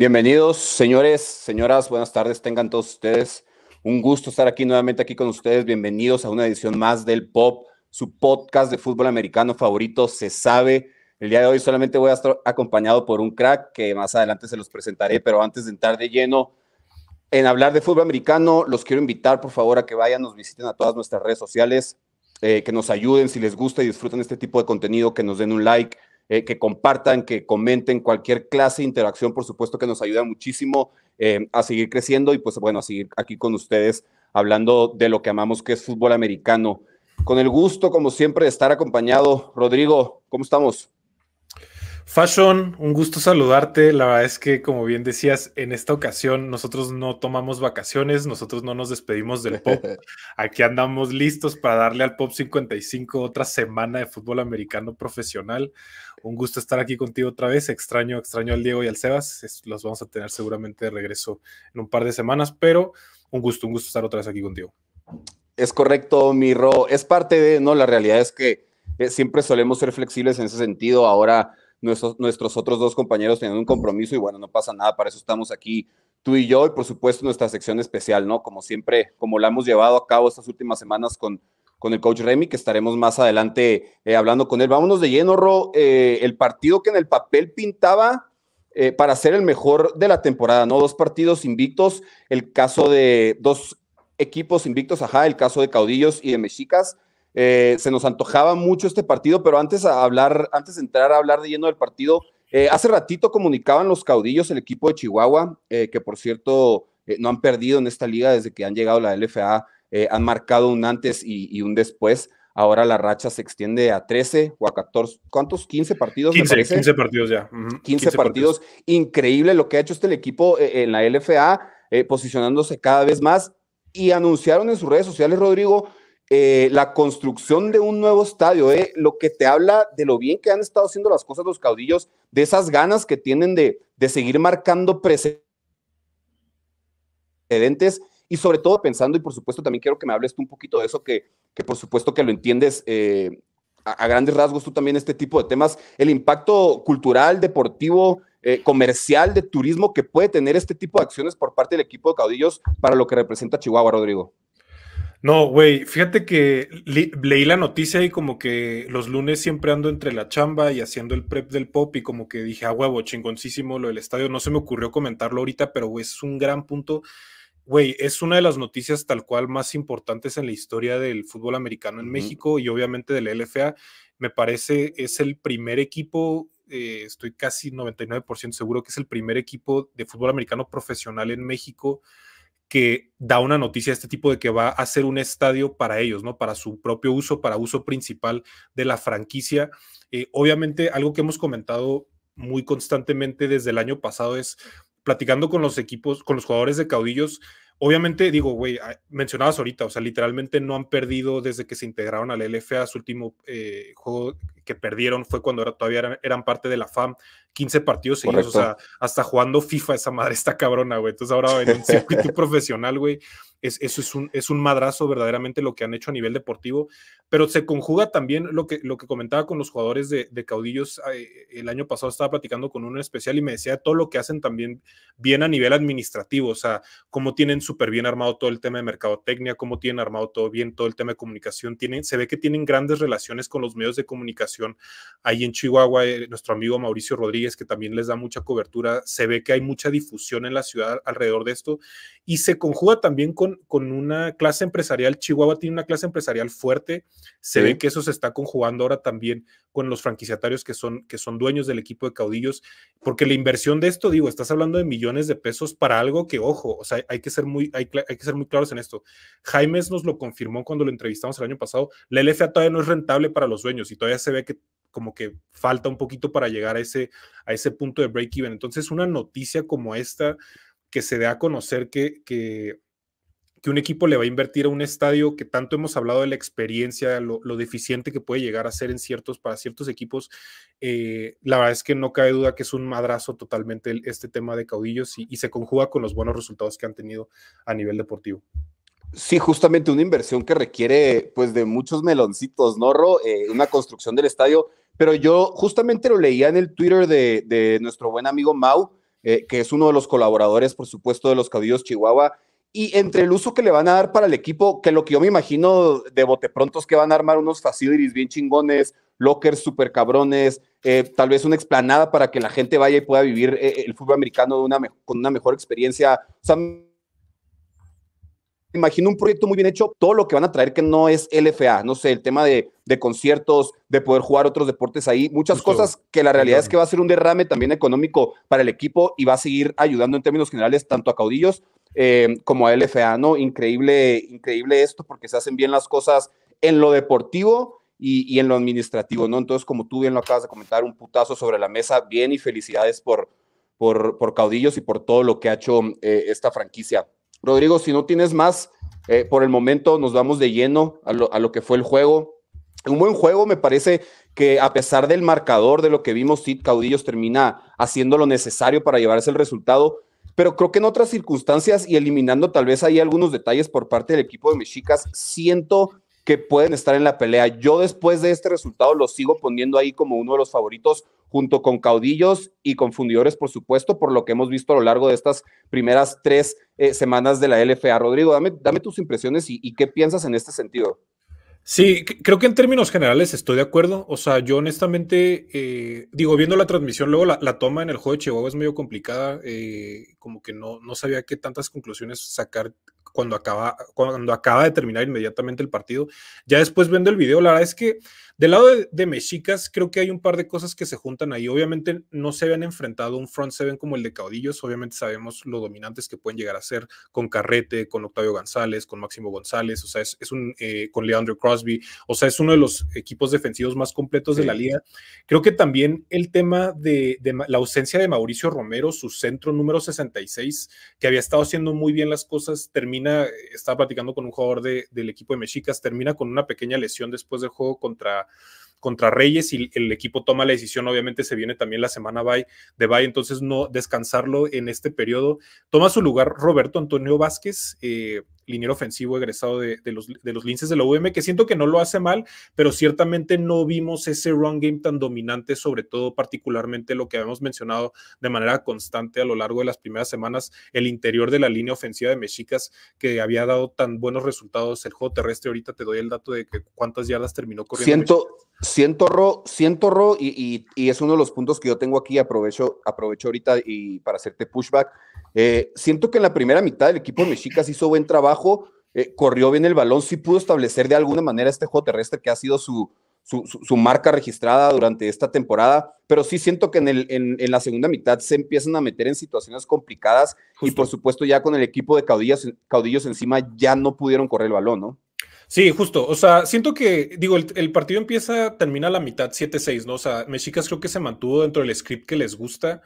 Bienvenidos, señores, señoras, buenas tardes, tengan todos ustedes. Un gusto estar aquí nuevamente aquí con ustedes. Bienvenidos a una edición más del Pop, su podcast de fútbol americano favorito, se sabe. El día de hoy solamente voy a estar acompañado por un crack que más adelante se los presentaré, pero antes de entrar de lleno, en hablar de fútbol americano, los quiero invitar, por favor, a que vayan, nos visiten a todas nuestras redes sociales, eh, que nos ayuden si les gusta y disfrutan este tipo de contenido, que nos den un like, eh, que compartan, que comenten cualquier clase de interacción, por supuesto que nos ayuda muchísimo eh, a seguir creciendo y pues bueno, a seguir aquí con ustedes hablando de lo que amamos que es fútbol americano. Con el gusto, como siempre, de estar acompañado. Rodrigo, ¿cómo estamos? Fashion, un gusto saludarte. La verdad es que, como bien decías, en esta ocasión nosotros no tomamos vacaciones, nosotros no nos despedimos del pop. Aquí andamos listos para darle al pop 55 otra semana de fútbol americano profesional. Un gusto estar aquí contigo otra vez. Extraño, extraño al Diego y al Sebas. los vamos a tener seguramente de regreso en un par de semanas, pero un gusto, un gusto estar otra vez aquí contigo. Es correcto, mirro Es parte de, no, la realidad es que eh, siempre solemos ser flexibles en ese sentido. Ahora nuestros, nuestros otros dos compañeros tienen un compromiso y bueno, no pasa nada. Para eso estamos aquí tú y yo y por supuesto nuestra sección especial, ¿no? Como siempre, como la hemos llevado a cabo estas últimas semanas con con el coach Remy, que estaremos más adelante eh, hablando con él. Vámonos de lleno, Ro, eh, el partido que en el papel pintaba eh, para ser el mejor de la temporada, ¿no? Dos partidos invictos, el caso de dos equipos invictos, ajá, el caso de Caudillos y de Mexicas. se nos antojaba mucho este partido, pero antes, a hablar, antes de entrar a hablar de lleno del partido, hace ratito comunicaban los caudillos, el equipo de Chihuahua, que por cierto no han perdido en esta liga desde que han llegado a la LFA eh, han marcado un antes y, un después. Ahora la racha se extiende a 13 o a 14, ¿cuántos? 15 partidos. 15, partidos ya. 15, partidos. Increíble lo que ha hecho este equipo eh, en la LFA, eh, posicionándose cada vez más. Y anunciaron en sus redes sociales, Rodrigo, la construcción de un nuevo estadio, lo que te habla de lo bien que han estado haciendo las cosas los caudillos, de esas ganas que tienen de, de seguir marcando precedentes y sobre todo pensando, y por supuesto también quiero que me hables tú un poquito de eso, que, que por supuesto que lo entiendes eh, a, grandes rasgos tú también este tipo de temas, el impacto cultural, deportivo, eh, comercial, de turismo que puede tener este tipo de acciones por parte del equipo de caudillos para lo que representa Chihuahua, Rodrigo. No, güey, fíjate que leí la noticia y como que los lunes siempre ando entre la chamba y haciendo el prep del pop y como que dije, ah, huevo, chingoncísimo lo del estadio. No se me ocurrió comentarlo ahorita, pero es un gran punto güey, es una de las noticias tal cual más importantes en la historia del fútbol americano en México y obviamente del LFA. Me parece es el primer equipo, eh, estoy casi 99% seguro que es el primer equipo de fútbol americano profesional en México que da una noticia de este tipo de que va a ser un estadio para ellos, ¿no? Para su propio uso, para uso principal de la franquicia. Eh, obviamente, algo que hemos comentado muy constantemente desde el año pasado es platicando con los equipos, con los jugadores de caudillos, Obviamente, digo, güey, ah, mencionabas ahorita, o sea, literalmente no han perdido desde que se integraron al LFA. Su último eh, juego que perdieron fue cuando todavía eran, parte de la FAM, 15 partidos seguidos, o sea, hasta jugando FIFA esa madre está cabrona, güey. Entonces ahora en un circuito profesional, güey, eso es un, es un madrazo verdaderamente lo que han hecho a nivel deportivo pero se conjuga también lo que, lo que comentaba con los jugadores de, caudillos. Eh, el año pasado estaba platicando con uno especial y me decía todo lo que hacen también bien a nivel administrativo, o sea, cómo tienen súper bien armado todo el tema de mercadotecnia, cómo tienen armado todo bien todo el tema de comunicación. Tienen, se ve que tienen grandes relaciones con los medios de comunicación. Ahí en Chihuahua, eh, nuestro amigo Mauricio Rodríguez, que también les da mucha cobertura, se ve que hay mucha difusión en la ciudad alrededor de esto y se conjuga también con, con una clase empresarial. Chihuahua tiene una clase empresarial fuerte se ve que eso se está conjugando ahora también con los franquiciatarios que son, que son dueños del equipo de caudillos, porque la inversión de esto, digo, estás hablando de millones de pesos para algo que, ojo, o sea, hay que ser muy, hay, que ser muy claros en esto. Jaimes nos lo confirmó cuando lo entrevistamos el año pasado, la LFA todavía no es rentable para los dueños y todavía se ve que como que falta un poquito para llegar a ese, a ese punto de break-even. Entonces, una noticia como esta que se dé a conocer que, que que un equipo le va a invertir a un estadio que tanto hemos hablado de la experiencia, lo, deficiente que puede llegar a ser en ciertos, para ciertos equipos, eh, la verdad es que no cabe duda que es un madrazo totalmente este tema de caudillos y, se conjuga con los buenos resultados que han tenido a nivel deportivo. Sí, justamente una inversión que requiere pues de muchos meloncitos, Norro, eh, una construcción del estadio, pero yo justamente lo leía en el Twitter de, nuestro buen amigo Mau, eh, que es uno de los colaboradores, por supuesto, de los caudillos Chihuahua, y entre el uso que le van a dar para el equipo, que lo que yo me imagino de bote pronto es que van a armar unos facilities bien chingones, lockers super cabrones, eh, tal vez una explanada para que la gente vaya y pueda vivir eh, el fútbol americano con una mejor experiencia. O sea, imagino un proyecto muy bien hecho, todo lo que van a traer que no es LFA, no sé, el tema de, conciertos, de poder jugar otros deportes ahí, muchas cosas que la realidad es que va a ser un derrame también económico para el equipo y va a seguir ayudando en términos generales tanto a caudillos eh, como a LFA, ¿no? Increíble, increíble esto porque se hacen bien las cosas en lo deportivo y, en lo administrativo, ¿no? Entonces, como tú bien lo acabas de comentar, un putazo sobre la mesa, bien y felicidades por, por, por Caudillos y por todo lo que ha hecho eh, esta franquicia. Rodrigo, si no tienes más, eh, por el momento nos vamos de lleno a lo, a lo que fue el juego. Un buen juego, me parece que a pesar del marcador de lo que vimos, Sid Caudillos termina haciendo lo necesario para llevarse el resultado pero creo que en otras circunstancias y eliminando tal vez ahí algunos detalles por parte del equipo de Mexicas, siento que pueden estar en la pelea. Yo después de este resultado lo sigo poniendo ahí como uno de los favoritos junto con caudillos y confundidores, por supuesto, por lo que hemos visto a lo largo de estas primeras tres eh, semanas de la LFA. Rodrigo, dame, tus impresiones y qué piensas en este sentido. Sí, creo que en términos generales estoy de acuerdo. O sea, yo honestamente, eh, digo, viendo la transmisión, luego la, toma en el juego de Chihuahua es medio complicada. Eh, como que no, no sabía qué tantas conclusiones sacar cuando acaba, cuando acaba de terminar inmediatamente el partido. Ya después viendo el video, la verdad es que del lado de, Mexicas, creo que hay un par de cosas que se juntan ahí. Obviamente no se habían enfrentado un front seven como el de Caudillos. Obviamente sabemos lo dominantes que pueden llegar a ser con Carrete, con Octavio González, con Máximo González, o sea, es, un, eh, con Leandro Crosby. O sea, es uno de los equipos defensivos más completos de la liga. Creo que también el tema de, la ausencia de Mauricio Romero, su centro número 66, que había estado haciendo muy bien las cosas, termina, eh, estaba platicando con un jugador del equipo de Mexicas, termina con una pequeña lesión después del juego contra contra Reyes y el equipo toma la decisión. Obviamente se viene también la semana bye, de bye, entonces no descansarlo en este periodo. Toma su lugar Roberto Antonio Vázquez, eh, liniero ofensivo egresado de, los, de los linces de la UM, que siento que no lo hace mal, pero ciertamente no vimos ese run game tan dominante, sobre todo particularmente lo que habíamos mencionado de manera constante a lo largo de las primeras semanas, el interior de la línea ofensiva de Mexicas, que había dado tan buenos resultados el juego terrestre. Ahorita te doy el dato de que cuántas yardas terminó corriendo. Siento, siento Ro, siento Ro, y, es uno de los puntos que yo tengo aquí, aprovecho, aprovecho ahorita y para hacerte pushback. Eh, siento que en la primera mitad el equipo de Mexicas hizo buen trabajo eh, corrió bien el balón, sí pudo establecer de alguna manera este juego terrestre que ha sido su, su, marca registrada durante esta temporada, pero sí siento que en, el, en, la segunda mitad se empiezan a meter en situaciones complicadas y por supuesto ya con el equipo de caudillos, caudillos encima ya no pudieron correr el balón, ¿no? Sí, justo. O sea, siento que, digo, el, partido empieza, termina a la mitad 7-6, ¿no? O sea, Mexicas creo que se mantuvo dentro del script que les gusta.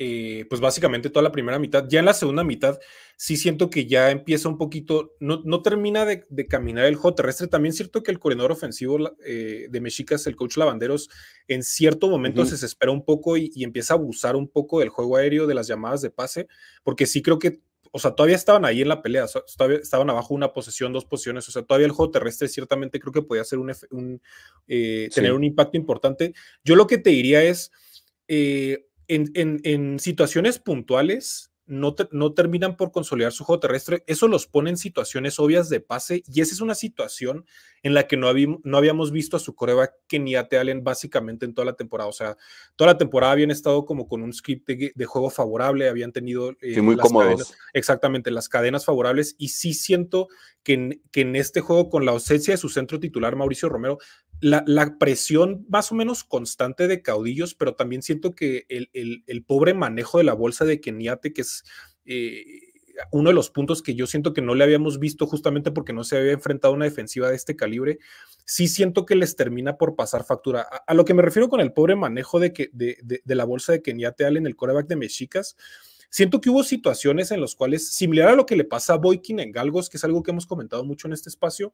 Eh, pues básicamente toda la primera mitad. Ya en la segunda mitad sí siento que ya empieza un poquito, no, termina de, caminar el juego terrestre. También cierto que el corredor ofensivo eh, de Mexicas, el coach Lavanderos, en cierto momento se desespera un poco y, empieza a abusar un poco del juego aéreo, de las llamadas de pase, porque sí creo que, o sea, todavía estaban ahí en la pelea, todavía estaban abajo una posesión, dos posiciones, o sea, todavía el juego terrestre ciertamente creo que podía ser un, eh, tener un impacto importante. Yo lo que te diría es... Eh, en, situaciones puntuales no, terminan por consolidar su juego terrestre, eso los pone en situaciones obvias de pase y esa es una situación en la que no, habíamos, visto a su que ni a Allen básicamente en toda la temporada. O sea, toda la temporada habían estado como con un script de, juego favorable, habían tenido... Eh, las cómodos. Cadenas, exactamente, las cadenas favorables y sí siento que en este juego con la ausencia de su centro titular, Mauricio Romero, la, presión más o menos constante de caudillos, pero también siento que el, pobre manejo de la bolsa de Keniate, que es eh, uno de los puntos que yo siento que no le habíamos visto justamente porque no se había enfrentado a una defensiva de este calibre, sí siento que les termina por pasar factura. A, lo que me refiero con el pobre manejo de, la bolsa de Keniate en el coreback de Mexicas, siento que hubo situaciones en las cuales, similar a lo que le pasa a Boykin en Galgos, que es algo que hemos comentado mucho en este espacio,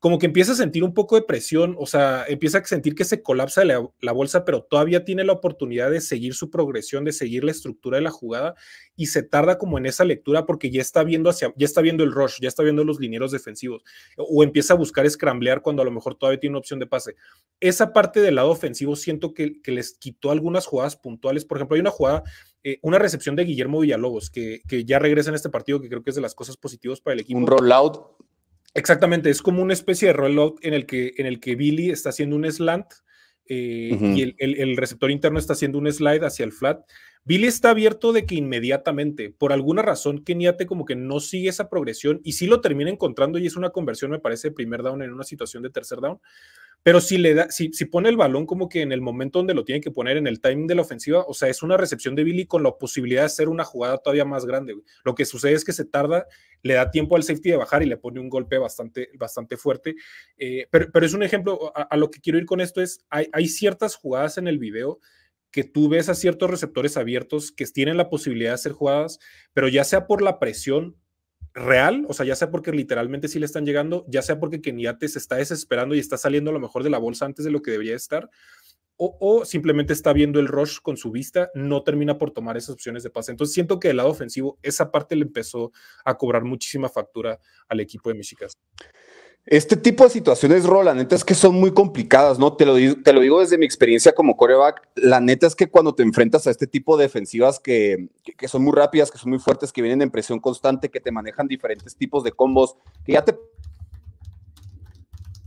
como que empieza a sentir un poco de presión, o sea, empieza a sentir que se colapsa la, bolsa, pero todavía tiene la oportunidad de seguir su progresión, de seguir la estructura de la jugada y se tarda como en esa lectura porque ya está viendo hacia, ya está viendo el rush, ya está viendo los linieros defensivos o empieza a buscar escramblear cuando a lo mejor todavía tiene una opción de pase. Esa parte del lado ofensivo siento que, les quitó algunas jugadas puntuales. Por ejemplo, hay una jugada eh, una recepción de Guillermo Villalobos, que, que, ya regresa en este partido, que creo que es de las cosas positivas para el equipo. Un rollout Exactamente, es como una especie de rollout en el que, en el que Billy está haciendo un slant eh, y el, receptor interno está haciendo un slide hacia el flat. Billy está abierto de que inmediatamente, por alguna razón, Keniate como que no sigue esa progresión y sí lo termina encontrando y es una conversión, me parece, de primer down en una situación de tercer down, pero si le da, si, pone el balón como que en el momento donde lo tiene que poner, en el timing de la ofensiva, o sea, es una recepción de Billy con la posibilidad de hacer una jugada todavía más grande. Lo que sucede es que se tarda, le da tiempo al safety de bajar y le pone un golpe bastante, bastante fuerte. Eh, pero, es un ejemplo, a, lo que quiero ir con esto es, hay, hay ciertas jugadas en el video que tú ves a ciertos receptores abiertos que tienen la posibilidad de hacer jugadas, pero ya sea por la presión real, o sea, ya sea porque literalmente sí le están llegando, ya sea porque Keniate se está desesperando y está saliendo a lo mejor de la bolsa antes de lo que debería estar, o, simplemente está viendo el rush con su vista, no termina por tomar esas opciones de pase. Entonces siento que del lado ofensivo, esa parte le empezó a cobrar muchísima factura al equipo de Michicas. Este tipo de situaciones, Ro, la neta es que son muy complicadas, ¿no? Te lo, te lo digo desde mi experiencia como coreback. La neta es que cuando te enfrentas a este tipo de defensivas que, son muy rápidas, que son muy fuertes, que vienen en presión constante, que te manejan diferentes tipos de combos, que ya te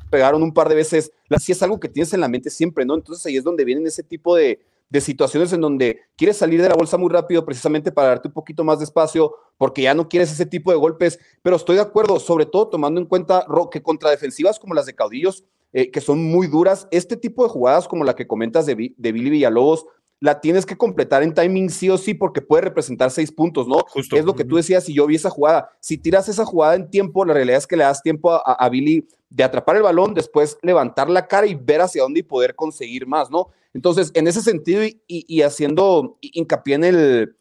pegaron un par de veces, así es algo que tienes en la mente siempre, ¿no? Entonces ahí es donde vienen ese tipo de, de situaciones en donde quieres salir de la bolsa muy rápido precisamente para darte un poquito más de espacio porque ya no quieres ese tipo de golpes, pero estoy de acuerdo, sobre todo tomando en cuenta que contra defensivas como las de Caudillos, eh, que son muy duras, este tipo de jugadas como la que comentas de, Billy Villalobos, la tienes que completar en timing sí o sí porque puede representar seis puntos, ¿no? Es lo que tú decías y yo vi esa jugada. Si tiras esa jugada en tiempo, la realidad es que le das tiempo a, a, Billy de atrapar el balón, después levantar la cara y ver hacia dónde y poder conseguir más, ¿no? Entonces, en ese sentido y, haciendo hincapié en el,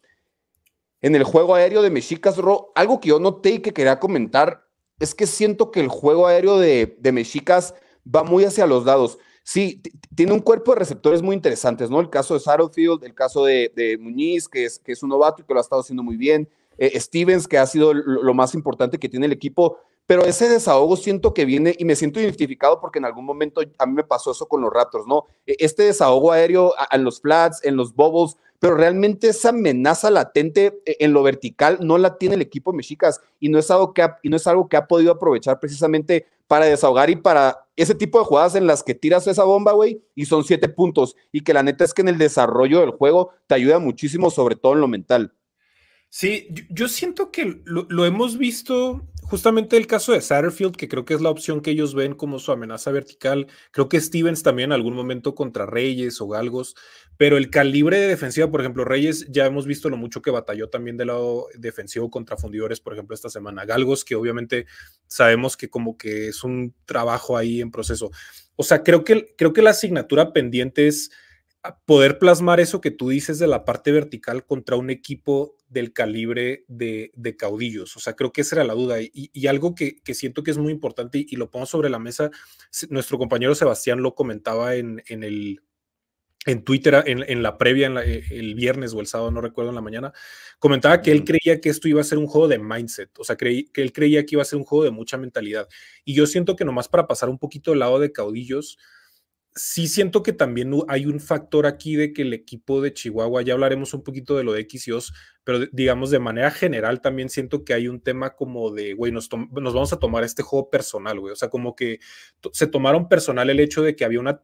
en el juego aéreo de Mexicas, Ro, algo que yo noté y que quería comentar es que siento que el juego aéreo de, Mexicas va muy hacia los lados. Sí, tiene un cuerpo de receptores muy interesantes, ¿no? El caso de Saddlefield, el caso de, Muñiz, que es, que es un novato y que lo ha estado haciendo muy bien. Eh, Stevens, que ha sido lo, más importante que tiene el equipo, pero ese desahogo siento que viene y me siento identificado porque en algún momento a mí me pasó eso con los ratos, ¿no? E-, este desahogo aéreo en los flats, en los bobos, pero realmente esa amenaza latente e-, en lo vertical no la tiene el equipo Mexicas y no es algo que y no es algo que ha podido aprovechar precisamente para desahogar y para ese tipo de jugadas en las que tiras esa bomba, güey, y son siete puntos y que la neta es que en el desarrollo del juego te ayuda muchísimo, sobre todo en lo mental. Sí, yo siento que lo, hemos visto justamente el caso de Satterfield, que creo que es la opción que ellos ven como su amenaza vertical. Creo que Stevens también en algún momento contra Reyes o Galgos, pero el calibre de defensiva, por ejemplo, Reyes, ya hemos visto lo mucho que batalló también del lado defensivo contra fundidores, por ejemplo, esta semana. Galgos, que obviamente sabemos que como que es un trabajo ahí en proceso. O sea, creo que, creo que la asignatura pendiente es poder plasmar eso que tú dices de la parte vertical contra un equipo del calibre de, caudillos. O sea, creo que esa era la duda. Y, algo que, siento que es muy importante y, lo pongo sobre la mesa, nuestro compañero Sebastián lo comentaba en, el en Twitter en, la previa, eh, el viernes o el sábado, no recuerdo, en la mañana, comentaba que él creía que esto iba a ser un juego de mindset, o sea, creí, que él creía que iba a ser un juego de mucha mentalidad. Y yo siento que nomás para pasar un poquito el lado de caudillos, sí siento que también hay un factor aquí de que el equipo de Chihuahua, ya hablaremos un poquito de lo de X y O's, pero digamos de manera general también siento que hay un tema como de, güey, nos, vamos a tomar este juego personal, güey. O sea, como que se tomaron personal el hecho de que había una,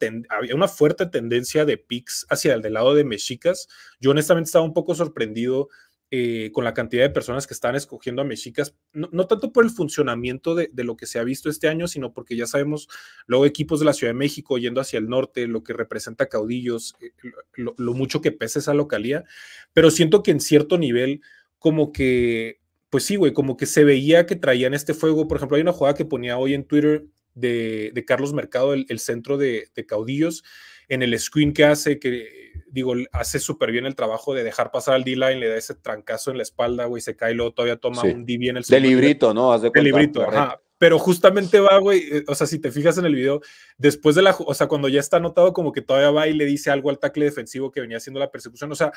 una fuerte tendencia de picks hacia el del lado de Mexicas. Yo honestamente estaba un poco sorprendido eh, con la cantidad de personas que están escogiendo a mexicas, no, tanto por el funcionamiento de, lo que se ha visto este año, sino porque ya sabemos luego equipos de la Ciudad de México yendo hacia el norte, lo que representa caudillos, eh, lo, mucho que pesa esa localía, pero siento que en cierto nivel como que, pues sí, güey, como que se veía que traían este fuego, por ejemplo, hay una jugada que ponía hoy en Twitter de, Carlos Mercado, el, centro de, de caudillos, en el screen que hace, que digo, hace súper bien el trabajo de dejar pasar al D-line, le da ese trancazo en la espalda, güey, se cae, luego todavía toma un D bien el De librito, ¿no? Haz librito, ajá. Pero justamente va, güey, eh, o sea, si te fijas en el video, después de la, o sea, cuando ya está anotado, como que todavía va y le dice algo al tackle defensivo que venía haciendo la persecución, o sea,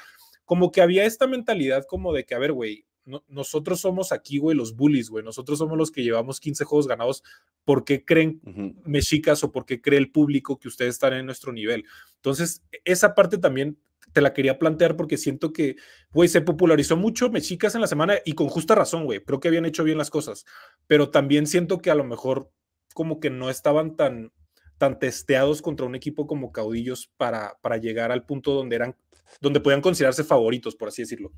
como que había esta mentalidad como de que, a ver, güey, nosotros somos aquí, güey, los bullies, güey. Nosotros somos los que llevamos 15 juegos ganados. ¿Por qué creen mexicas o por qué cree el público que ustedes están en nuestro nivel? Entonces, esa parte también te la quería plantear porque siento que, güey, se popularizó mucho mexicas en la semana y con justa razón, güey. Creo que habían hecho bien las cosas, pero también siento que a lo mejor como que no estaban tan tan testeados contra un equipo como caudillos para, para llegar al punto donde eran, donde podían considerarse favoritos, por así decirlo.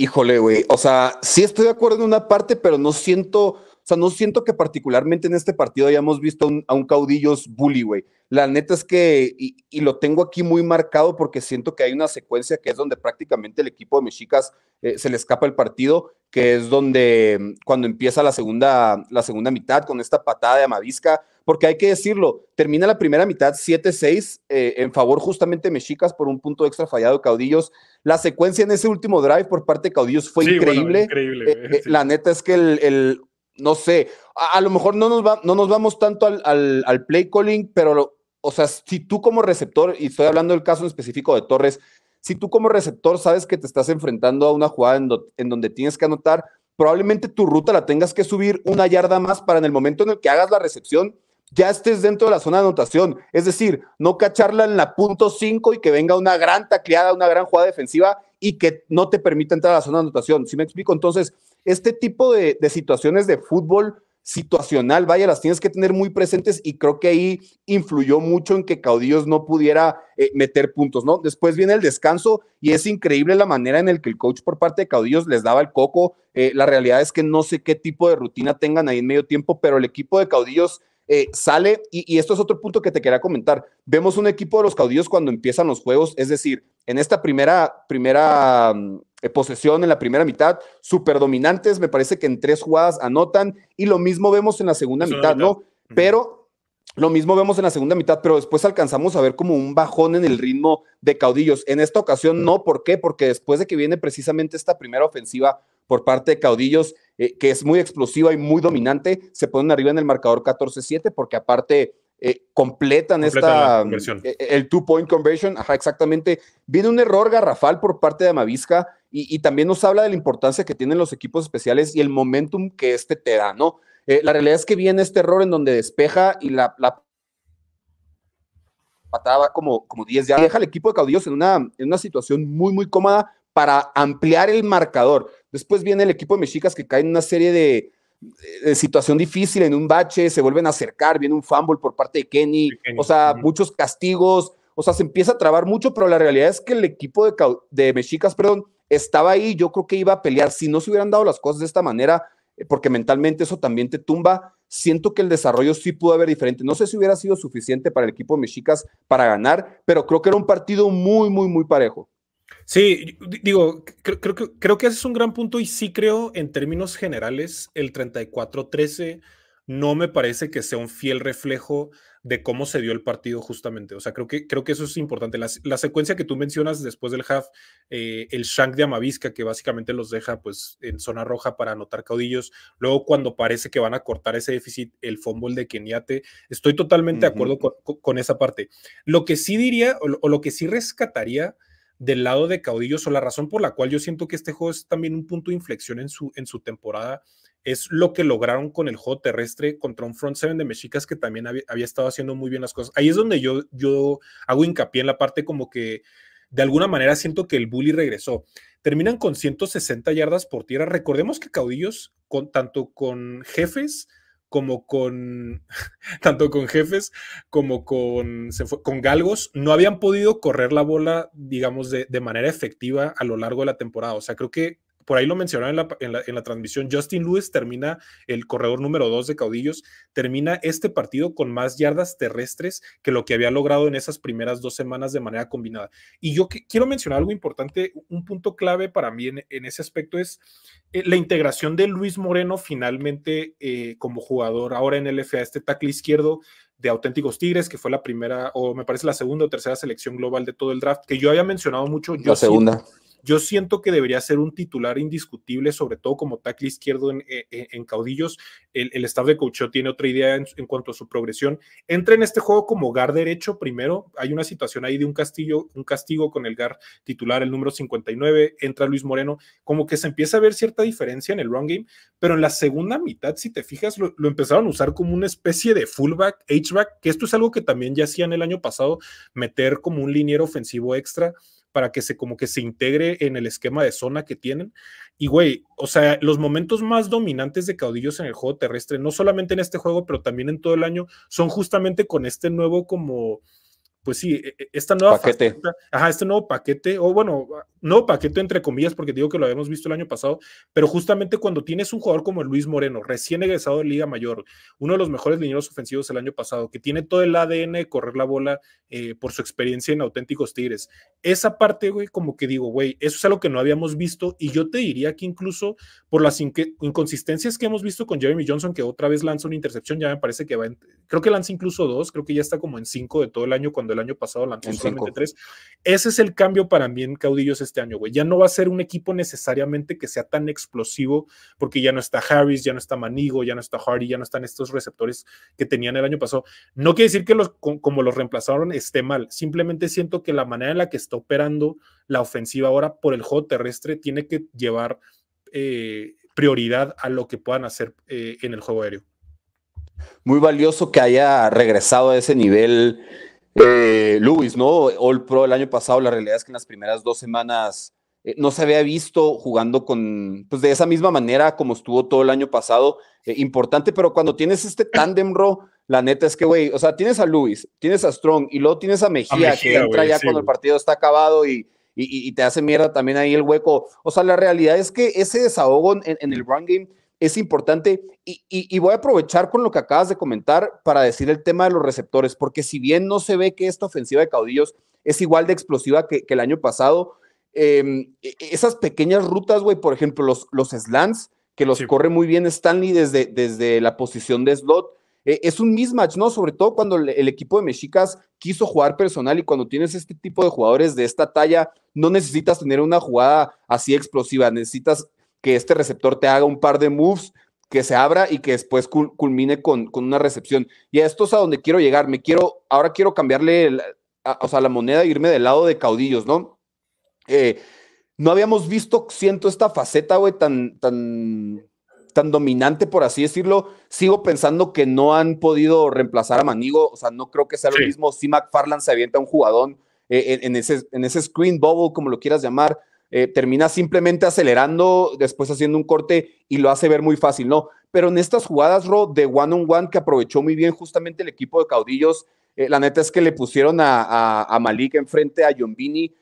Híjole, güey. O sea, sí estoy de acuerdo en una parte, pero no siento, o sea, no siento que particularmente en este partido hayamos visto a un caudillos bully, güey. La neta es que, y, lo tengo aquí muy marcado porque siento que hay una secuencia que es donde prácticamente el equipo de Mexicas eh, se le escapa el partido que es donde cuando empieza la segunda, la segunda mitad con esta patada de Amavisca, porque hay que decirlo, termina la primera mitad 7-6 eh, en favor justamente Mexicas por un punto extra fallado de Caudillos. La secuencia en ese último drive por parte de Caudillos fue increíble. Eh, eh, la neta es que el, no sé, a, lo mejor no nos, va, no nos vamos tanto al, al, play calling, pero o sea, si tú como receptor, y estoy hablando del caso en específico de Torres, si tú como receptor sabes que te estás enfrentando a una jugada en, donde tienes que anotar, probablemente tu ruta la tengas que subir una yarda más para en el momento en el que hagas la recepción ya estés dentro de la zona de anotación. Es decir, no cacharla en la punto 5 y que venga una gran tacleada, una gran jugada defensiva y que no te permita entrar a la zona de anotación. ¿Sí me explico? Entonces, este tipo de situaciones de fútbol situacional, vaya, las tienes que tener muy presentes y creo que ahí influyó mucho en que Caudillos no pudiera eh, meter puntos, ¿no? Después viene el descanso y es increíble la manera en la que el coach por parte de Caudillos les daba el coco. Eh, la realidad es que no sé qué tipo de rutina tengan ahí en medio tiempo, pero el equipo de Caudillos eh, sale y, y esto es otro punto que te quería comentar. Vemos un equipo de los Caudillos cuando empiezan los juegos, es decir, en esta primera, primera mm, eh, posesión en la primera mitad, súper dominantes, me parece que en tres jugadas anotan y lo mismo vemos en la segunda mitad, ¿no? Pero lo mismo vemos en la segunda mitad, pero después alcanzamos a ver como un bajón en el ritmo de caudillos. En esta ocasión no, ¿por qué? Porque después de que viene precisamente esta primera ofensiva por parte de caudillos, eh, que es muy explosiva y muy dominante, se ponen arriba en el marcador 14-7, porque aparte eh, completan, esta, mm, e, el two-point conversion, ajá, exactamente. Viene un error garrafal por parte de Amavisca y, también nos habla de la importancia que tienen los equipos especiales y el momentum que este te da, ¿no? Eh, la realidad es que viene este error en donde despeja y la, patada va como, como 10 ya Deja al equipo de caudillos en una, en una situación muy, muy cómoda para ampliar el marcador. Después viene el equipo de Mexicas que cae en una serie de, eh, situación difícil en un bache, se vuelven a acercar, viene un fumble por parte de Kenny, o sea, muchos castigos, o sea, se empieza a trabar mucho, pero la realidad es que el equipo de, de Mexicas, perdón, estaba ahí, yo creo que iba a pelear, si no se hubieran dado las cosas de esta manera, eh, porque mentalmente eso también te tumba, siento que el desarrollo sí pudo haber diferente, no sé si hubiera sido suficiente para el equipo de Mexicas para ganar, pero creo que era un partido muy, muy, muy parejo. Sí, digo, creo, que ese es un gran punto y sí creo en términos generales el 34-13 no me parece que sea un fiel reflejo de cómo se dio el partido justamente. O sea, creo que, creo que eso es importante. La, secuencia que tú mencionas después del half, eh, el shank de Amavisca, que básicamente los deja pues en zona roja para anotar caudillos. Luego cuando parece que van a cortar ese déficit, el fumble de Keniate. Estoy totalmente de acuerdo con, esa parte. Lo que sí diría o lo que sí rescataría del lado de caudillos o la razón por la cual yo siento que este juego es también un punto de inflexión en su, en su temporada es lo que lograron con el juego terrestre contra un front seven de mexicas que también había, estado haciendo muy bien las cosas. Ahí es donde yo, yo hago hincapié en la parte como que de alguna manera siento que el bully regresó. Terminan con 160 yardas por tierra. Recordemos que caudillos, con, tanto con jefes, como con, tanto con jefes como con, con galgos, no habían podido correr la bola, digamos, de, de manera efectiva a lo largo de la temporada. O sea, creo que por ahí lo mencionaron en la, transmisión, Justin Lewis termina el corredor número dos de caudillos, termina este partido con más yardas terrestres que lo que había logrado en esas primeras dos semanas de manera combinada. Y yo quiero mencionar algo importante, un punto clave para mí en, ese aspecto es eh, la integración de Luis Moreno finalmente eh, como jugador ahora en el FA, este tackle izquierdo de auténticos Tigres, que fue la primera, o me parece la segunda o tercera selección global de todo el draft, que yo había mencionado mucho. Yo la segunda. Yo siento que debería ser un titular indiscutible, sobre todo como tackle izquierdo en, eh, eh, caudillos. El, staff de coacheo tiene otra idea en, cuanto a su progresión. Entra en este juego como gar derecho primero. Hay una situación ahí de un castillo, un castigo con el gar titular, el número 59. Entra Luis Moreno. Como que se empieza a ver cierta diferencia en el run game, pero en la segunda mitad, si te fijas, lo, empezaron a usar como una especie de fullback, H-back, que esto es algo que también ya hacían el año pasado, meter como un liniero ofensivo extra para que se como que se integre en el esquema de zona que tienen. Y güey, o sea, los momentos más dominantes de caudillos en el juego terrestre, no solamente en este juego, pero también en todo el año, son justamente con este nuevo como pues sí, e, e, esta nueva paquete. ajá, este nuevo paquete, o bueno, no paquete entre comillas, porque digo que lo habíamos visto el año pasado, pero justamente cuando tienes un jugador como Luis Moreno, recién egresado de Liga Mayor, uno de los mejores lineros ofensivos el año pasado, que tiene todo el ADN de correr la bola eh, por su experiencia en auténticos Tigres, esa parte, güey, como que digo, güey, eso es algo que no habíamos visto, y yo te diría que incluso por las inconsistencias que hemos visto con Jeremy Johnson, que otra vez lanza una intercepción, ya me parece que va, creo que lanza incluso dos, creo que ya está como en cinco de todo el año cuando del año pasado la solamente Ese es el cambio para mí en Caudillos este año, güey. Ya no va a ser un equipo necesariamente que sea tan explosivo, porque ya no está Harris, ya no está Manigo, ya no está Hardy, ya no están estos receptores que tenían el año pasado. No quiere decir que los, como los reemplazaron esté mal, simplemente siento que la manera en la que está operando la ofensiva ahora por el juego terrestre tiene que llevar eh, prioridad a lo que puedan hacer eh, en el juego aéreo. Muy valioso que haya regresado a ese nivel eh, Luis, ¿no? All Pro el año pasado, la realidad es que en las primeras dos semanas eh, no se había visto jugando con, pues de esa misma manera como estuvo todo el año pasado. Eh, importante, pero cuando tienes este tandem, bro la neta es que, güey, o sea, tienes a Luis, tienes a Strong y luego tienes a Mejía, que entra ya cuando el partido está acabado y, y, te hace mierda también ahí el hueco. O sea, la realidad es que ese desahogo en, en el run game es importante y, voy a aprovechar con lo que acabas de comentar para decir el tema de los receptores, porque si bien no se ve que esta ofensiva de caudillos es igual de explosiva que, el año pasado, em, e, e, esas pequeñas rutas, güey, por ejemplo, los, los slants, que los corre muy bien Stanley desde, desde la posición de slot, e, es un mismatch, ¿no? Sobre todo cuando el equipo de Mexicas quiso jugar personal y cuando tienes este tipo de jugadores de esta talla, no necesitas tener una jugada así explosiva, necesitas que este receptor te haga un par de moves, que se abra y que después culmine con, con una recepción. Y a esto es a donde quiero llegar. Me quiero, ahora quiero cambiarle, la moneda e irme del lado de caudillos, ¿no? Eh, no habíamos visto, siento, esta faceta, güey, tan, tan, tan dominante, por así decirlo. Sigo pensando que no han podido reemplazar a Manigo, o sea, no creo que sea lo mismo si McFarland se avienta un jugadón eh, ese, en ese screen bubble, como lo quieras llamar. Eh, termina simplemente acelerando, después haciendo un corte y lo hace ver muy fácil, ¿no? Pero en estas jugadas, Ro, de one-on-one que aprovechó muy bien justamente el equipo de caudillos, eh, la neta es que le pusieron a, a, Malik enfrente a John Vini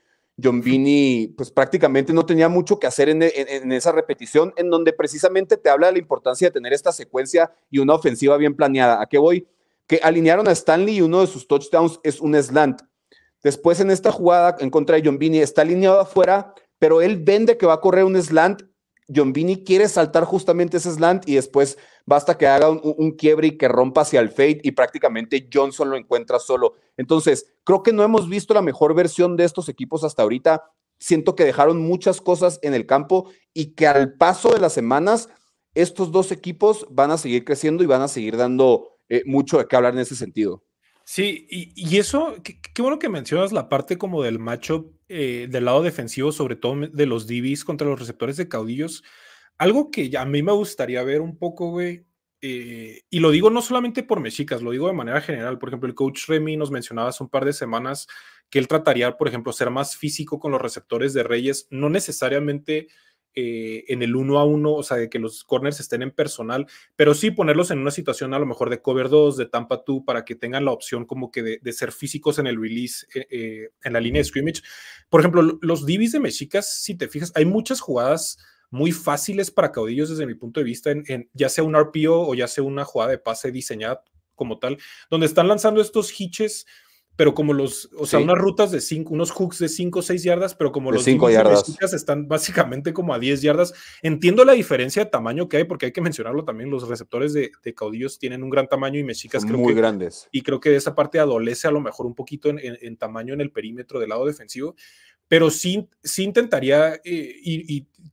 pues prácticamente no tenía mucho que hacer en, esa repetición, en donde precisamente te habla de la importancia de tener esta secuencia y una ofensiva bien planeada. ¿A qué voy? Que alinearon a Stanley y uno de sus touchdowns es un slant. Después en esta jugada en contra de Vini está alineado afuera, pero él vende que va a correr un slant. John Vini quiere saltar justamente ese slant y después basta que haga un, quiebre y que rompa hacia el fade y prácticamente Johnson lo encuentra solo. Entonces, creo que no hemos visto la mejor versión de estos equipos hasta ahorita. Siento que dejaron muchas cosas en el campo y que al paso de las semanas estos dos equipos van a seguir creciendo y van a seguir dando eh, mucho de qué hablar en ese sentido. Sí, y, eso, qué, bueno que mencionas la parte como del matchup eh, del lado defensivo, sobre todo de los DBs contra los receptores de caudillos, algo que a mí me gustaría ver un poco, güey, eh, y lo digo no solamente por mexicas, lo digo de manera general. Por ejemplo, el coach Remy nos mencionaba hace un par de semanas que él trataría, por ejemplo, ser más físico con los receptores de Reyes, no necesariamente eh, en el uno a uno, o sea, de que los corners estén en personal, pero sí ponerlos en una situación a lo mejor de cover 2, de tampa 2, para que tengan la opción como que de, ser físicos en el release, eh, eh, en la línea de scrimmage. Por ejemplo, los divis de Mexicas, si te fijas, hay muchas jugadas muy fáciles para caudillos desde mi punto de vista, en, ya sea un RPO o ya sea una jugada de pase diseñada como tal, donde están lanzando estos hitches pero como los, o sea, unas rutas de cinco, unos hooks de cinco o seis yardas, pero como los cinco yardas están básicamente como a diez yardas. Entiendo la diferencia de tamaño que hay, porque hay que mencionarlo también, los receptores de, caudillos tienen un gran tamaño y mexicas creo muy grandes. Y creo que esa parte adolece a lo mejor un poquito en, tamaño en el perímetro del lado defensivo, pero sí, sí intentaría, eh,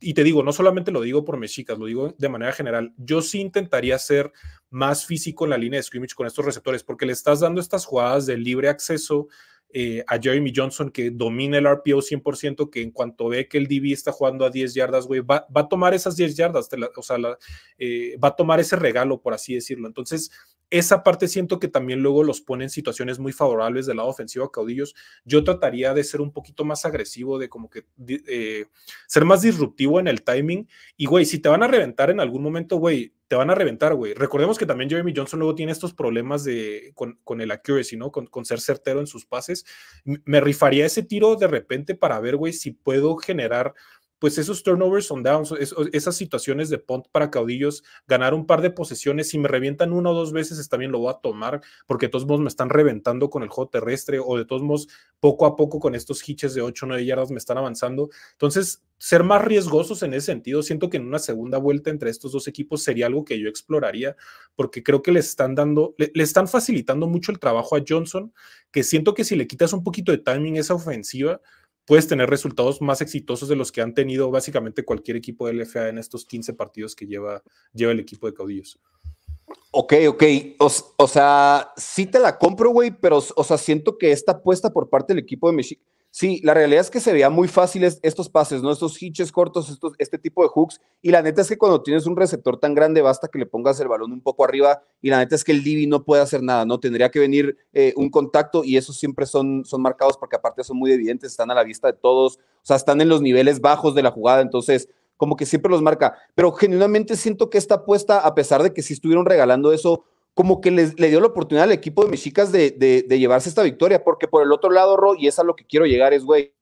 y, te digo, no solamente lo digo por mexicas, lo digo de manera general, yo sí intentaría ser más físico en la línea de scrimmage con estos receptores, porque le estás dando estas jugadas de libre acceso eh, a Jeremy Johnson, que domina el RPO 100%, que en cuanto ve que el DB está jugando a 10 yardas, güey, va, a tomar esas 10 yardas, o sea, la, eh, va a tomar ese regalo, por así decirlo. Entonces, esa parte siento que también luego los pone en situaciones muy favorables del lado ofensivo a Caudillos. Yo trataría de ser un poquito más agresivo, de como que eh, ser más disruptivo en el timing. Y, güey, si te van a reventar en algún momento, güey, te van a reventar, güey. Recordemos que también Jeremy Johnson luego tiene estos problemas de, con, con el accuracy, ¿no? Con, con, ser certero en sus pases. Me rifaría ese tiro de repente para ver, güey, si puedo generar pues esos turnovers on downs, esas situaciones de punt para caudillos, ganar un par de posesiones, si me revientan una o dos veces, también lo voy a tomar, porque de todos modos me están reventando con el juego terrestre, o de todos modos, poco a poco con estos hitches de 8 o 9 yardas me están avanzando. Entonces, ser más riesgosos en ese sentido, siento que en una segunda vuelta entre estos dos equipos sería algo que yo exploraría, porque creo que le están dando, le, están facilitando mucho el trabajo a Johnson, que siento que si le quitas un poquito de timing esa ofensiva, puedes tener resultados más exitosos de los que han tenido básicamente cualquier equipo de FA en estos 15 partidos que lleva, lleva el equipo de caudillos. Ok, ok. O, sea, sí te la compro, güey, pero o sea, siento que esta apuesta por parte del equipo de México. Sí, la realidad es que se veían muy fáciles estos pases, ¿no? Estos hitches cortos, estos, este tipo de hooks. Y la neta es que cuando tienes un receptor tan grande, basta que le pongas el balón un poco arriba. Y la neta es que el Divi no puede hacer nada, ¿no? Tendría que venir eh, un contacto y esos siempre son, son marcados porque aparte son muy evidentes, están a la vista de todos. O sea, están en los niveles bajos de la jugada. Entonces, como que siempre los marca. Pero genuinamente siento que esta apuesta, a pesar de que sí estuvieron regalando eso, como que les, le dio la oportunidad al equipo de mis chicas de, llevarse esta victoria, porque por el otro lado, Ro, y es a lo que quiero llegar, es, güey,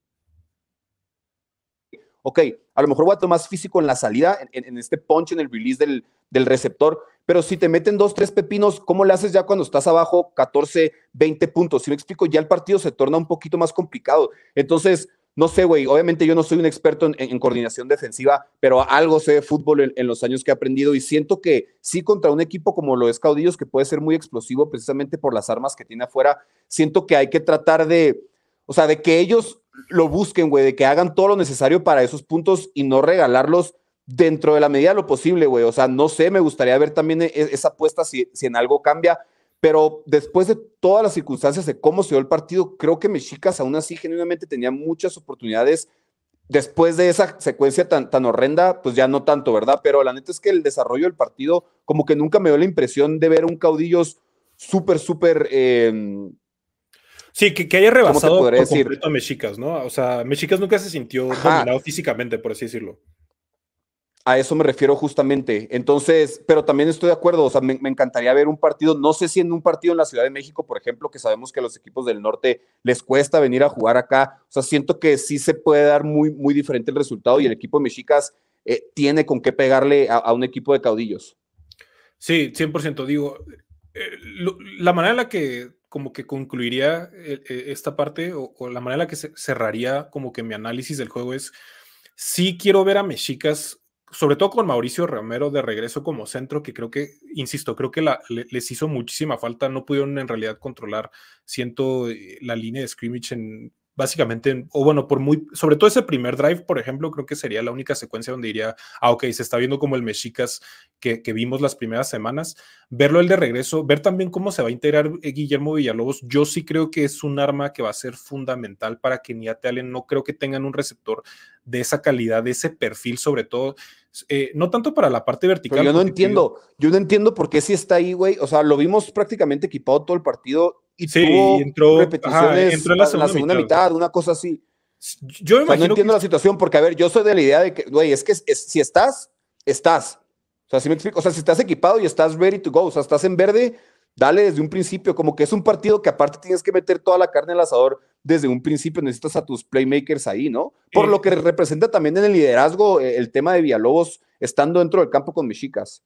ok, a lo mejor tomar más físico en la salida, en, este punch, en el release del, del, receptor, pero si te meten dos, tres pepinos, ¿cómo le haces ya cuando estás abajo 14, 20 puntos? Si me explico, ya el partido se torna un poquito más complicado. Entonces, no sé, güey, obviamente yo no soy un experto en, coordinación defensiva, pero algo sé de fútbol en, los años que he aprendido y siento que sí contra un equipo como lo es Caudillos, que puede ser muy explosivo precisamente por las armas que tiene afuera, siento que hay que tratar de, o sea, de que ellos lo busquen, güey, de que hagan todo lo necesario para esos puntos y no regalarlos dentro de la medida de lo posible, güey. O sea, no sé, me gustaría ver también e, e, esa apuesta si en algo cambia, pero después de todas las circunstancias de cómo se dio el partido, creo que Mexicas aún así genuinamente tenía muchas oportunidades. Después de esa secuencia tan, tan horrenda, pues ya no tanto, ¿verdad? Pero la neta es que el desarrollo del partido como que nunca me dio la impresión de ver un caudillos súper, súper... Em, sí, que, que, haya rebasado por completo a Mexicas, ¿no? O sea, Mexicas nunca se sintió dominado físicamente, por así decirlo. A eso me refiero justamente. Entonces, pero también estoy de acuerdo, o sea, me, encantaría ver un partido, no sé si en un partido en la Ciudad de México, por ejemplo, que sabemos que a los equipos del norte les cuesta venir a jugar acá, o sea, siento que sí se puede dar muy, muy diferente el resultado y el equipo de Mexicas eh, tiene con qué pegarle a, un equipo de caudillos. Sí, 100%, digo, eh, la manera en la que como que concluiría eh, esta parte o, o, la manera en la que cerraría como que mi análisis del juego es, sí quiero ver a Mexicas sobre todo con Mauricio Romero de regreso como centro, que creo que, insisto, creo que les hizo muchísima falta, no pudieron en realidad controlar, siento, eh, la línea de scrimmage en básicamente, o bueno, por muy, sobre todo ese primer drive, por ejemplo, creo que sería la única secuencia donde diría, ah, ok, se está viendo como el Mexicas que, que, vimos las primeras semanas, verlo el de regreso, ver también cómo se va a integrar eh, Guillermo Villalobos, yo sí creo que es un arma que va a ser fundamental para que Niate Allen, no creo que tengan un receptor de esa calidad, de ese perfil, sobre todo eh, no tanto para la parte vertical. yo no entiendo, yo no entiendo por qué si está ahí, güey. O sea, lo vimos prácticamente equipado todo el partido y tuvo entró, repeticiones en la segunda, mitad. una cosa así. Yo no entiendo la situación porque, a ver, yo soy de la idea de que, güey, es que si estás, estás. O sea, si me explico, o sea, si estás equipado y estás ready to go, o sea, estás en verde, dale desde un principio, como que es un partido que aparte tienes que meter toda la carne al asador desde un principio necesitas a tus playmakers ahí, ¿no? Por eh, lo que representa también en el liderazgo eh, el tema de Villalobos estando dentro del campo con Mexicas.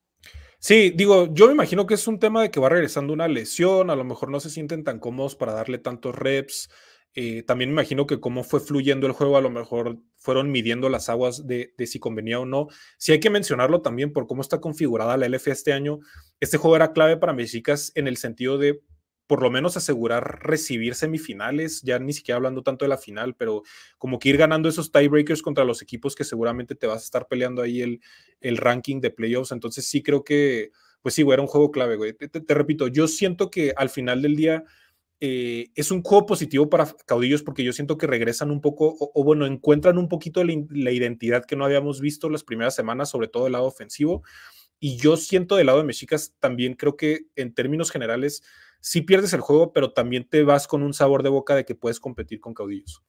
Sí, digo, yo me imagino que es un tema de que va regresando una lesión, a lo mejor no se sienten tan cómodos para darle tantos reps. Eh, también me imagino que cómo fue fluyendo el juego, a lo mejor fueron midiendo las aguas de, si convenía o no. Si hay que mencionarlo también por cómo está configurada la LF este año, este juego era clave para Mexicas en el sentido de por lo menos asegurar recibir semifinales, ya ni siquiera hablando tanto de la final, pero como que ir ganando esos tiebreakers contra los equipos que seguramente te vas a estar peleando ahí el, el ranking de playoffs. Entonces sí creo que, pues sí, güey, era un juego clave, güey. Te, repito, yo siento que al final del día... Eh, es un juego positivo para caudillos porque yo siento que regresan un poco, o, bueno, encuentran un poquito la, la, identidad que no habíamos visto las primeras semanas, sobre todo del lado ofensivo. Y yo siento del lado de Mexicas también, creo que en términos generales, si pierdes el juego, pero también te vas con un sabor de boca de que puedes competir con caudillos.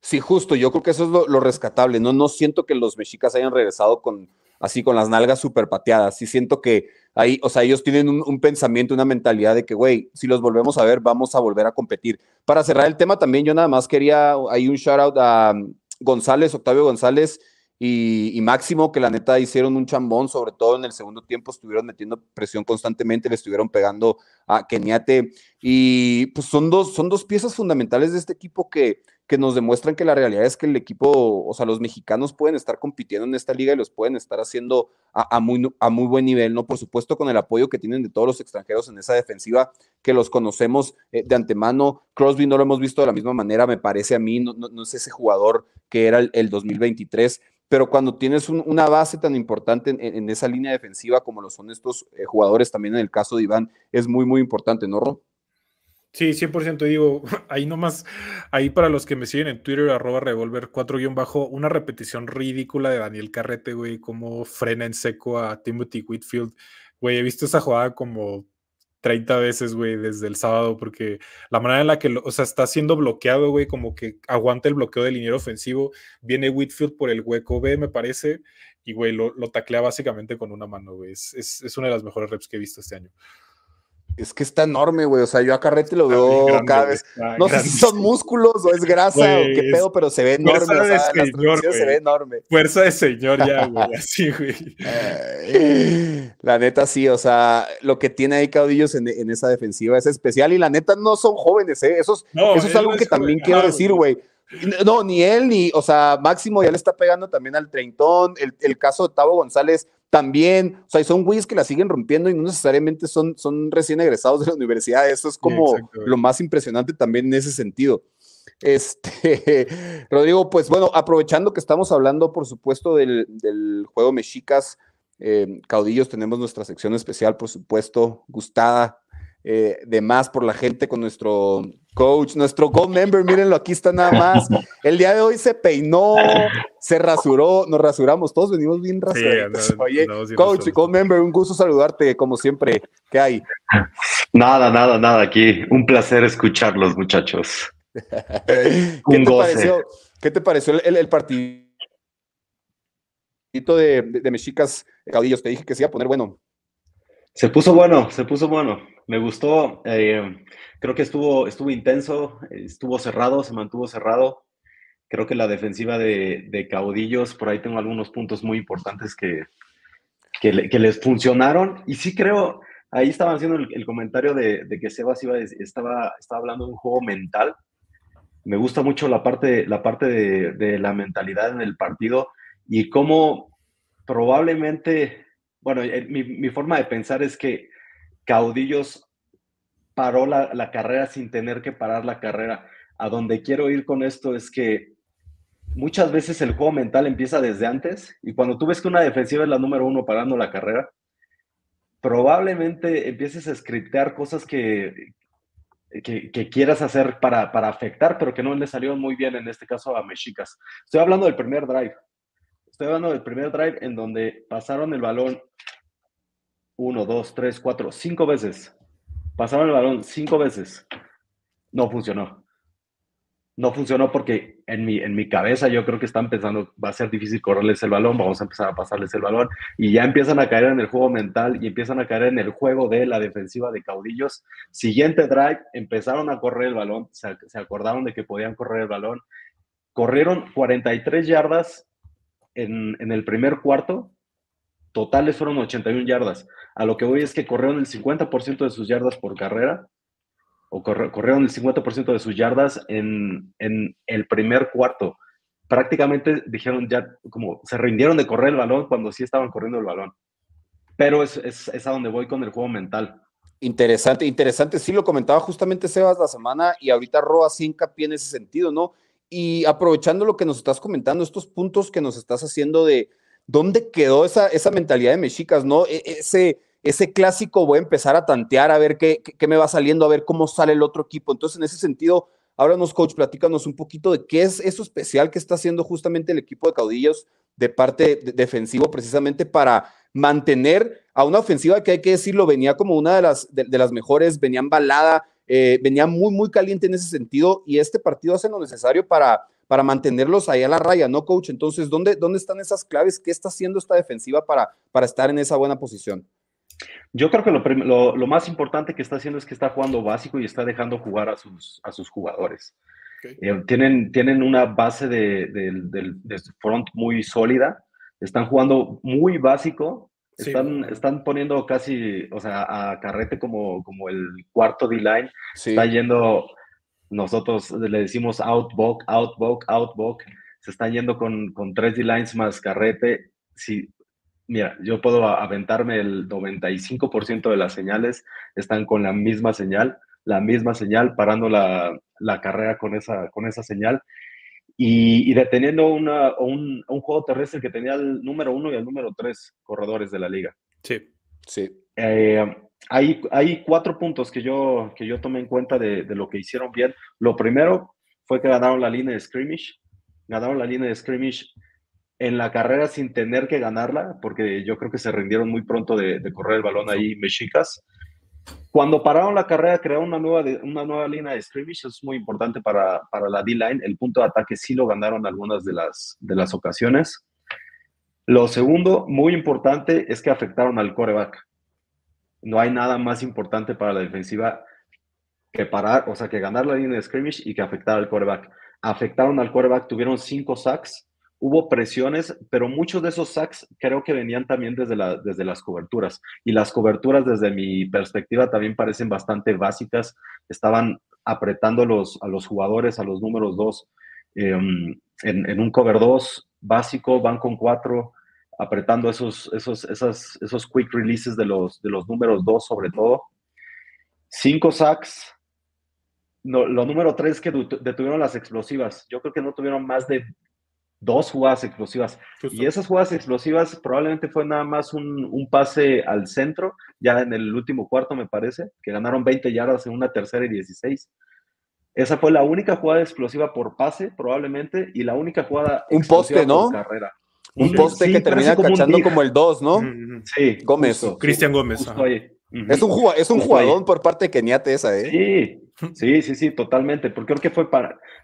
Sí, justo, yo creo que eso es lo, rescatable, ¿no? No siento que los mexicas hayan regresado con, así con las nalgas súper pateadas. Sí siento que ahí, o sea, ellos tienen un, pensamiento, una mentalidad de que, güey, si los volvemos a ver, vamos a volver a competir. Para cerrar el tema también, yo nada más quería, hay un shout out a um, González, Octavio González, y, máximo que la neta hicieron un chambón, sobre todo en el segundo tiempo estuvieron metiendo presión constantemente, le estuvieron pegando a Keniate y pues son dos, son dos piezas fundamentales de este equipo que, que nos demuestran que la realidad es que el equipo, o sea, los mexicanos pueden estar compitiendo en esta liga y los pueden estar haciendo a, muy, a muy buen nivel, ¿no? Por supuesto, con el apoyo que tienen de todos los extranjeros en esa defensiva que los conocemos eh, de antemano. Crosby no lo hemos visto de la misma manera, me parece a mí, no, es ese jugador que era el, 2023 pero cuando tienes una base tan importante en, esa línea defensiva como lo son estos eh, jugadores, también en el caso de Iván, es muy, muy importante, ¿no, Ro? Sí, 100% digo, ahí nomás, ahí para los que me siguen en Twitter, arroba revolver 4 bajo, una repetición ridícula de Daniel Carrete, güey, cómo frena en seco a Timothy Whitfield. Güey, he visto esa jugada como 30 veces, güey, desde el sábado, porque la manera en la que, o sea, está siendo bloqueado, güey, como que aguanta el bloqueo del liniero ofensivo, viene Whitfield por el hueco B, me parece, y, güey, lo, taclea básicamente con una mano, güey. es una de las mejores reps que he visto este año. Es que está enorme, güey. O sea, yo a Carrete lo veo cada vez. No sé si son músculos o es grasa o qué pues, pedo, pero se ve enorme. Fuerza de señor, se ve enorme. Fuerza de señor ya, güey. Así, güey. La neta, sí. O sea, lo que tiene ahí Caudillos en, en, esa defensiva es especial. Y la neta, no son jóvenes, ¿eh? Eso es, algo que también quiero decir, güey. No, ni él, ni, o sea, Máximo ya le está pegando también al treintón. El, el caso de Tavo González también, o sea, son güeyes que la siguen rompiendo y no necesariamente son, son recién egresados de la universidad. Eso es como lo más impresionante también en ese sentido. Este, Rodrigo, pues bueno, aprovechando que estamos hablando, por supuesto, del, juego Mexicas, eh, Caudillos, tenemos nuestra sección especial, por supuesto, gustada eh, de más por la gente con nuestro Coach, nuestro Gold Member, mírenlo, aquí está nada más. El día de hoy se peinó, se rasuró, nos rasuramos, todos venimos bien rasurados. Oye, Coach, Gold Member, un gusto saludarte, como siempre. ¿Qué hay? Nada, nada, nada aquí. Un placer escucharlos, muchachos. ¿Qué, te Pareció, ¿Qué te pareció el, partido de, de, de Mexicas Caudillos? Te dije que se iba a poner bueno. Se puso bueno, se puso bueno. Me gustó. Eh, creo que estuvo, estuvo intenso, estuvo cerrado, se mantuvo cerrado. Creo que la defensiva de, Caudillos, por ahí tengo algunos puntos muy importantes que, que, les funcionaron. Y sí creo, ahí estaban haciendo el, comentario de, que Sebas iba, estaba, estaba hablando de un juego mental. Me gusta mucho la parte, la parte de la mentalidad en el partido y cómo probablemente bueno, eh, mi, forma de pensar es que Caudillos paró la, carrera sin tener que parar la carrera. A donde quiero ir con esto es que muchas veces el juego mental empieza desde antes y cuando tú ves que una defensiva es la número uno parando la carrera, probablemente empieces a scriptear cosas que, que, quieras hacer para, para, afectar, pero que no le salieron muy bien, en este caso a Mexicas. Estoy hablando del primer drive. Estoy hablando del primer drive en donde pasaron el balón uno, dos, tres, cuatro, cinco veces. Pasaron el balón cinco veces. No funcionó. No funcionó porque en mi, en mi cabeza yo creo que están pensando, va a ser difícil correrles el balón, vamos a empezar a pasarles el balón. Y ya empiezan a caer en el juego mental y empiezan a caer en el juego de la defensiva de caudillos. Siguiente drive, empezaron a correr el balón, se, se acordaron de que podían correr el balón. Corrieron 43 yardas en, el primer cuarto, totales fueron 81 yardas. A lo que voy es que corrieron el 50% de sus yardas por carrera, o corrieron el 50% de sus yardas en, el primer cuarto. Prácticamente dijeron ya, como se rindieron de correr el balón cuando sí estaban corriendo el balón. Pero es, es a donde voy con el juego mental. Interesante, interesante. Sí, lo comentaba justamente Sebas la semana y ahorita Roa sí hincapié en ese sentido, ¿no? y aprovechando lo que nos estás comentando, estos puntos que nos estás haciendo de dónde quedó esa, esa mentalidad de mexicas, ¿no? E, ese, ese clásico voy a empezar a tantear, a ver qué, me va saliendo, a ver cómo sale el otro equipo. Entonces, en ese sentido, nos coach, platícanos un poquito de qué es eso especial que está haciendo justamente el equipo de caudillos de parte defensivo, precisamente para mantener a una ofensiva que hay que decirlo, venía como una de las, de las mejores, venía embalada, eh, venía muy, muy caliente en ese sentido y este partido hace lo necesario para, para mantenerlos ahí a la raya, ¿no, coach? Entonces, ¿dónde, dónde están esas claves? ¿Qué está haciendo esta defensiva para, para estar en esa buena posición? Yo creo que lo, más importante que está haciendo es que está jugando básico y está dejando jugar a sus, a sus jugadores. Eh, tienen, tienen una base de, de, front muy sólida, están jugando muy básico están, poniendo casi, o sea, a Carrete como, como el cuarto D-line. Está yendo, nosotros le decimos outbox outbox outbox Se están yendo con, con tres D-lines más Carrete. Si, mira, yo puedo aventarme el 95% de las señales, están con la misma señal, la misma señal, parando la, la carrera con esa, con esa señal y, deteniendo un, juego terrestre que tenía el número uno y el número tres corredores de la liga. Sí, sí. Eh, hay, cuatro puntos que yo, que yo tomé en cuenta de, lo que hicieron bien. Lo primero fue que ganaron la línea de scrimmage. Ganaron la línea de scrimmage en la carrera sin tener que ganarla, porque yo creo que se rindieron muy pronto de, de correr el balón ahí mexicas. Cuando pararon la carrera, crearon una nueva, una nueva línea de scrimmage, es muy importante para, para la D-line. El punto de ataque sí lo ganaron algunas de las, de las ocasiones. Lo segundo, muy importante, es que afectaron al coreback. No hay nada más importante para la defensiva que parar, o sea, que ganar la línea de scrimmage y que afectar al coreback. Afectaron al coreback, tuvieron cinco sacks hubo presiones, pero muchos de esos sacks creo que venían también desde, la, desde las coberturas. Y las coberturas, desde mi perspectiva, también parecen bastante básicas. Estaban apretando los, a los jugadores, a los números dos, em, en, un cover 2 básico, van con cuatro, apretando esos, esos, esas, esos quick releases de los, de los números dos sobre todo. Cinco sacks, no, lo número tres que detuvieron las explosivas. Yo creo que no tuvieron más de dos jugadas explosivas. Y esas jugadas explosivas probablemente fue nada más un, pase al centro, ya en el último cuarto me parece, que ganaron 20 yardas en una tercera y 16. Esa fue la única jugada explosiva por pase, probablemente, y la única jugada un poste, ¿no? carrera. Un poste que termina cachando como el 2, ¿no? Sí. Gómez. Cristian Gómez. Es un, es un pues, jugador por parte de Keniate esa, ¿eh? Sí, sí, sí, sí, totalmente, porque creo que fue,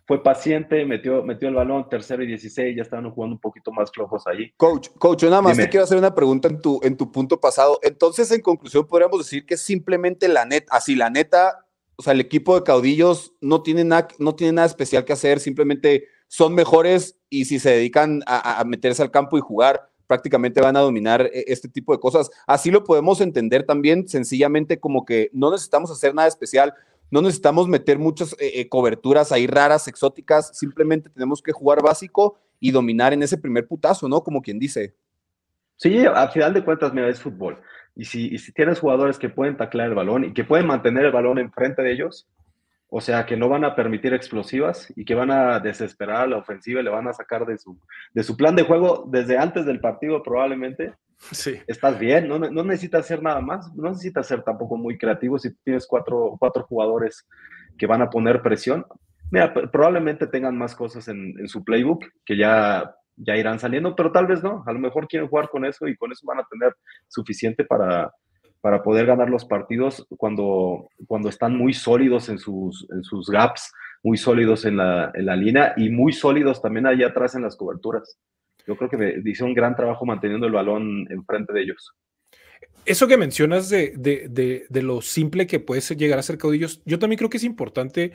fue paciente, metió, metió el balón tercero y 16, ya estaban jugando un poquito más flojos allí. Coach, coach, nada más te quiero hacer una pregunta en tu, en tu punto pasado. Entonces, en conclusión, podríamos decir que simplemente la neta, así la neta, o sea, el equipo de caudillos no tiene nada, no tiene nada especial que hacer, simplemente son mejores y si se dedican a meterse al campo y jugar prácticamente van a dominar eh, este tipo de cosas. Así lo podemos entender también sencillamente como que no necesitamos hacer nada especial, no necesitamos meter muchas eh, eh, coberturas ahí raras, exóticas, simplemente tenemos que jugar básico y dominar en ese primer putazo, ¿no? Como quien dice. Sí, al final de cuentas, mira, es fútbol. Y si, y si tienes jugadores que pueden taclear el balón y que pueden mantener el balón enfrente de ellos, o sea, que no van a permitir explosivas y que van a desesperar a la ofensiva y le van a sacar de su, de su plan de juego desde antes del partido probablemente. Sí. Estás bien, no, no necesitas hacer nada más, no necesitas ser tampoco muy creativo si tienes cuatro, cuatro jugadores que van a poner presión. Mira, probablemente tengan más cosas en, su playbook que ya, ya irán saliendo, pero tal vez no. A lo mejor quieren jugar con eso y con eso van a tener suficiente para, para poder ganar los partidos cuando, cuando están muy sólidos en sus, en sus gaps, muy sólidos en la, línea y muy sólidos también allá atrás en las coberturas. Yo creo que hice un gran trabajo manteniendo el balón enfrente de ellos. Eso que mencionas de, de lo simple que puede llegar a ser caudillos, yo también creo que es importante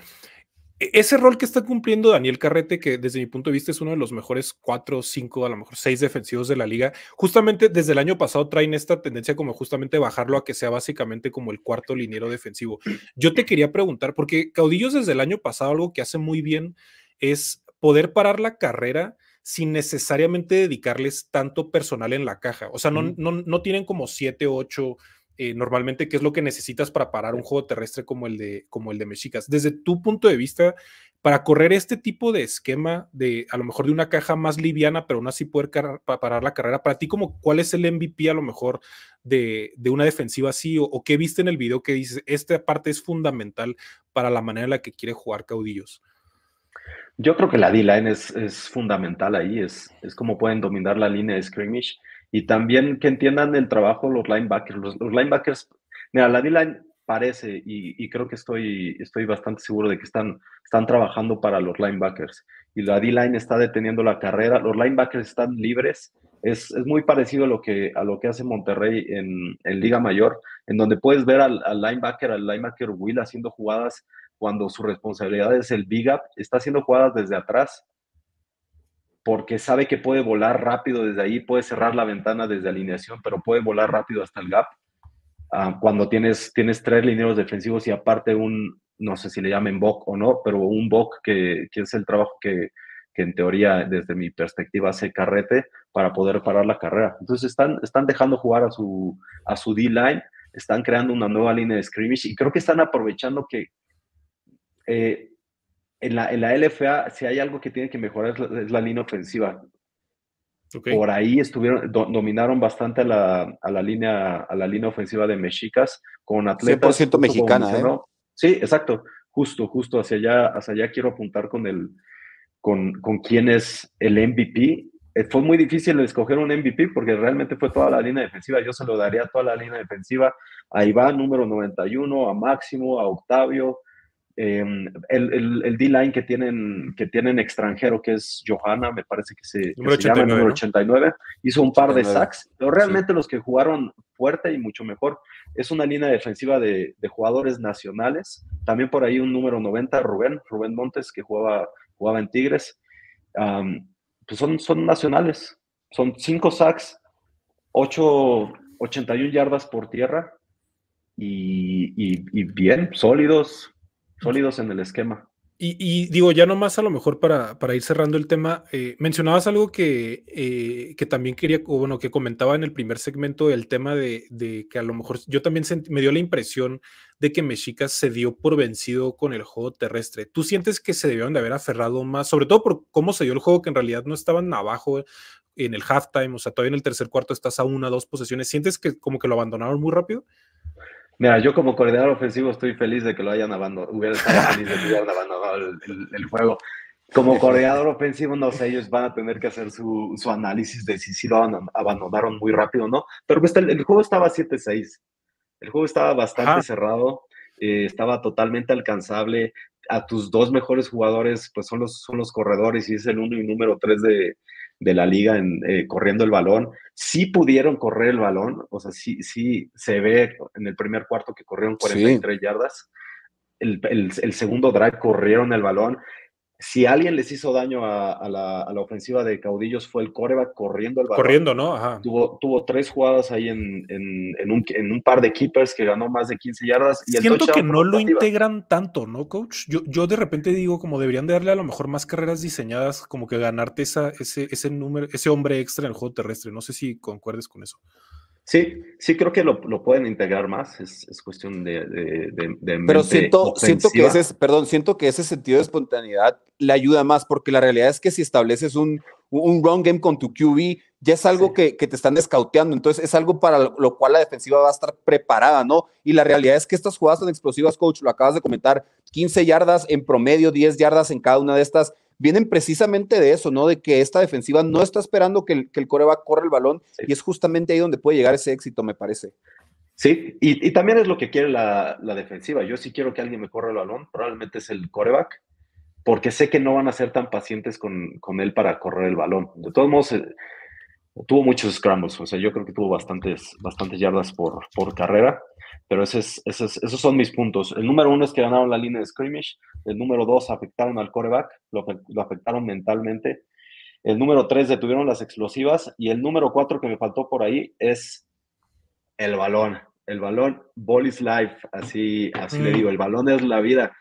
e-, ese rol que está cumpliendo Daniel Carrete, que desde mi punto de vista es uno de los mejores cuatro, cinco, a lo mejor seis defensivos de la liga, justamente desde el año pasado traen esta tendencia como justamente bajarlo a que sea básicamente como el cuarto liniero defensivo. Yo te quería preguntar, porque Caudillos desde el año pasado algo que hace muy bien es poder parar la carrera sin necesariamente dedicarles tanto personal en la caja. O sea, no, no, no tienen como siete, ocho eh, normalmente qué es lo que necesitas para parar un juego terrestre como el de, como el de Mexicas. Desde tu punto de vista, para correr este tipo de esquema de a lo mejor de una caja más liviana, pero aún así poder parar la carrera, para ti como cuál es el MVP a lo mejor de, una defensiva así o, qué viste en el video que dices, esta parte es fundamental para la manera en la que quiere jugar Caudillos. Yo creo que la D-line es, fundamental ahí, es, es como pueden dominar la línea de scrimmage y también que entiendan el trabajo los linebackers. Los, linebackers, mira, la D-line parece, y, creo que estoy, estoy bastante seguro de que están, están trabajando para los linebackers. Y la D-line está deteniendo la carrera, los linebackers están libres. Es, muy parecido a lo que, a lo que hace Monterrey en, Liga Mayor, en donde puedes ver al, al, linebacker, al linebacker Will haciendo jugadas cuando su responsabilidad es el big up, está haciendo jugadas desde atrás porque sabe que puede volar rápido desde ahí, puede cerrar la ventana desde alineación, pero puede volar rápido hasta el gap. Ah, cuando tienes, tienes tres lineros defensivos y aparte un, no sé si le llamen Bok o no, pero un Bok que, que es el trabajo que, que, en teoría, desde mi perspectiva, hace carrete para poder parar la carrera. Entonces están, están dejando jugar a su, a su D-line, están creando una nueva línea de scrimmage y creo que están aprovechando que... Eh, en la, en la LFA, si hay algo que tiene que mejorar es la, línea ofensiva. Okay. Por ahí estuvieron, dominaron bastante a la, la, línea, a la línea ofensiva de Mexicas con atletas. 100% mexicana, ¿eh? Sí, exacto. Justo, justo hacia allá, hacia allá quiero apuntar con el con, con quién es el MVP. Eh, fue muy difícil escoger un MVP porque realmente fue toda la línea defensiva. Yo se lo daría a toda la línea defensiva. A Iván, número 91, a Máximo, a Octavio, Em, el, el, D-line que tienen, que tienen extranjero, que es Johanna, me parece que se, llama número 89, hizo un par de sacks, pero realmente los que jugaron fuerte y mucho mejor es una línea defensiva de, jugadores nacionales, también por ahí un número 90, Rubén, Rubén Montes, que jugaba, jugaba en Tigres, pues son, son nacionales, son 5 sacks, 81 yardas por tierra. y bien, sólidos, sólidos en el esquema. Y, digo, ya nomás a lo mejor para, para ir cerrando el tema, eh, mencionabas algo que, eh, que también quería, bueno, que comentaba en el primer segmento, el tema de, que a lo mejor yo también me dio la impresión de que Mexicas se dio por vencido con el juego terrestre. ¿Tú sientes que se debieron de haber aferrado más, sobre todo por cómo se dio el juego, que en realidad no estaban abajo en el halftime, o sea, todavía en el tercer cuarto estás a una, dos posesiones? ¿Sientes que como que lo abandonaron muy rápido? Mira, yo como corredor ofensivo estoy feliz de que lo hayan abandonado, hubiera estado feliz de que hubieran abandonado el, juego. Como coordinador ofensivo, no sé, ellos van a tener que hacer su, análisis de si, si lo abandonaron muy rápido no. Pero pues el, juego estaba 7-6. El juego estaba bastante cerrado, eh, estaba totalmente alcanzable. A tus dos mejores jugadores, pues son los, son los corredores y es el uno y número tres de, de la liga en, eh, corriendo el balón. Sí pudieron correr el balón, o sea, sí, sí se ve en el primer cuarto que corrieron 43 yardas. El, segundo drag corrieron el balón si alguien les hizo daño a, la, ofensiva de Caudillos fue el coreback corriendo al balón. Corriendo, ¿no? Ajá. Tuvo, tres jugadas ahí en, un, par de keepers que ganó más de 15 yardas. Y Siento que no lo integran tanto, ¿no, coach? Yo, de repente digo como deberían darle a lo mejor más carreras diseñadas, como que ganarte esa, ese, ese número, ese hombre extra en el juego terrestre. No sé si concuerdes con eso. Sí, sí creo que lo, pueden integrar más, es, cuestión de... de, Pero siento, siento que ese, perdón, siento que ese sentido de espontaneidad le ayuda más, porque la realidad es que si estableces un, un run game con tu QB, ya es algo que, te están descauteando, entonces es algo para lo cual la defensiva va a estar preparada, ¿no? Y la realidad es que estas jugadas son explosivas, coach, lo acabas de comentar, 15 yardas en promedio, 10 yardas en cada una de estas, vienen precisamente de eso, ¿no? De que esta defensiva no está esperando que el, que coreback corra el balón y es justamente ahí donde puede llegar ese éxito, me parece. Sí, y, también es lo que quiere la, defensiva. Yo sí quiero que alguien me corra el balón, probablemente es el coreback, porque sé que no van a ser tan pacientes con, él para correr el balón. De todos modos, eh, tuvo muchos scrambles, o sea, yo creo que tuvo bastantes, bastantes yardas por, por carrera. Pero esos son mis puntos. El número uno es que ganaron la línea de scrimmage. El número dos, afectaron al coreback, lo, lo afectaron mentalmente. El número tres, detuvieron las explosivas. Y el número cuatro que me faltó por ahí es el balón. El balón, ball is life, así, así le mm. digo, el balón es la vida.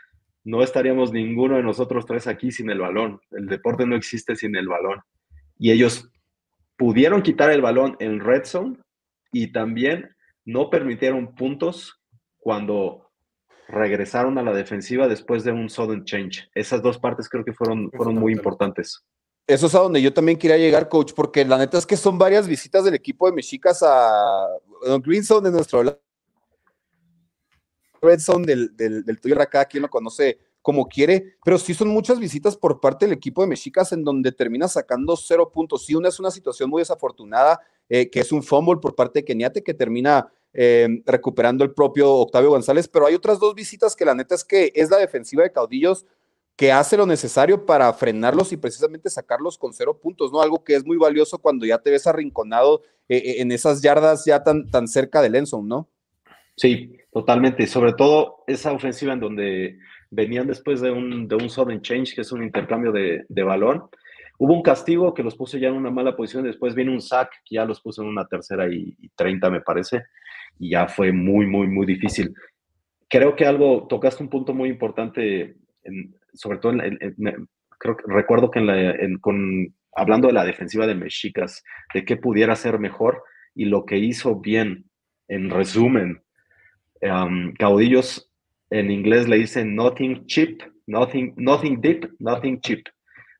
No estaríamos ninguno de nosotros tres aquí sin el balón. El deporte no existe sin el balón. Y ellos pudieron quitar el balón en red zone y también no permitieron puntos cuando regresaron a la defensiva después de un sudden change. Esas dos partes creo que fueron, fueron muy importantes. Eso es a donde yo también quería llegar, coach, porque la neta es que son varias visitas del equipo de Mexicas a Green Zone de nuestro lado. del, del, tuyo acá, quien lo conoce como quiere, pero sí son muchas visitas por parte del equipo de Mexicas en donde termina sacando cero puntos. Sí, una es una situación muy desafortunada, eh, que es un fumble por parte de Keniate que termina Em, recuperando el propio Octavio González, pero hay otras dos visitas que la neta es que es la defensiva de Caudillos que hace lo necesario para frenarlos y precisamente sacarlos con cero puntos, ¿no? Algo que es muy valioso cuando ya te ves arrinconado eh, eh, en esas yardas ya tan, tan cerca del Enson, ¿no? Sí, totalmente. Sobre todo esa ofensiva en donde venían después de un, de un sudden change, que es un intercambio de, de balón. Hubo un castigo que los puso ya en una mala posición, después viene un sack que ya los puso en una tercera y, treinta, me parece y ya fue muy, muy, muy difícil. Creo que algo, tocaste un punto muy importante, sobre todo recuerdo que en con, hablando de la defensiva de Mexicas, de qué pudiera ser mejor y lo que hizo bien, en resumen, em, Caudillos en inglés le dicen nothing cheap, nothing, nothing deep, nothing cheap.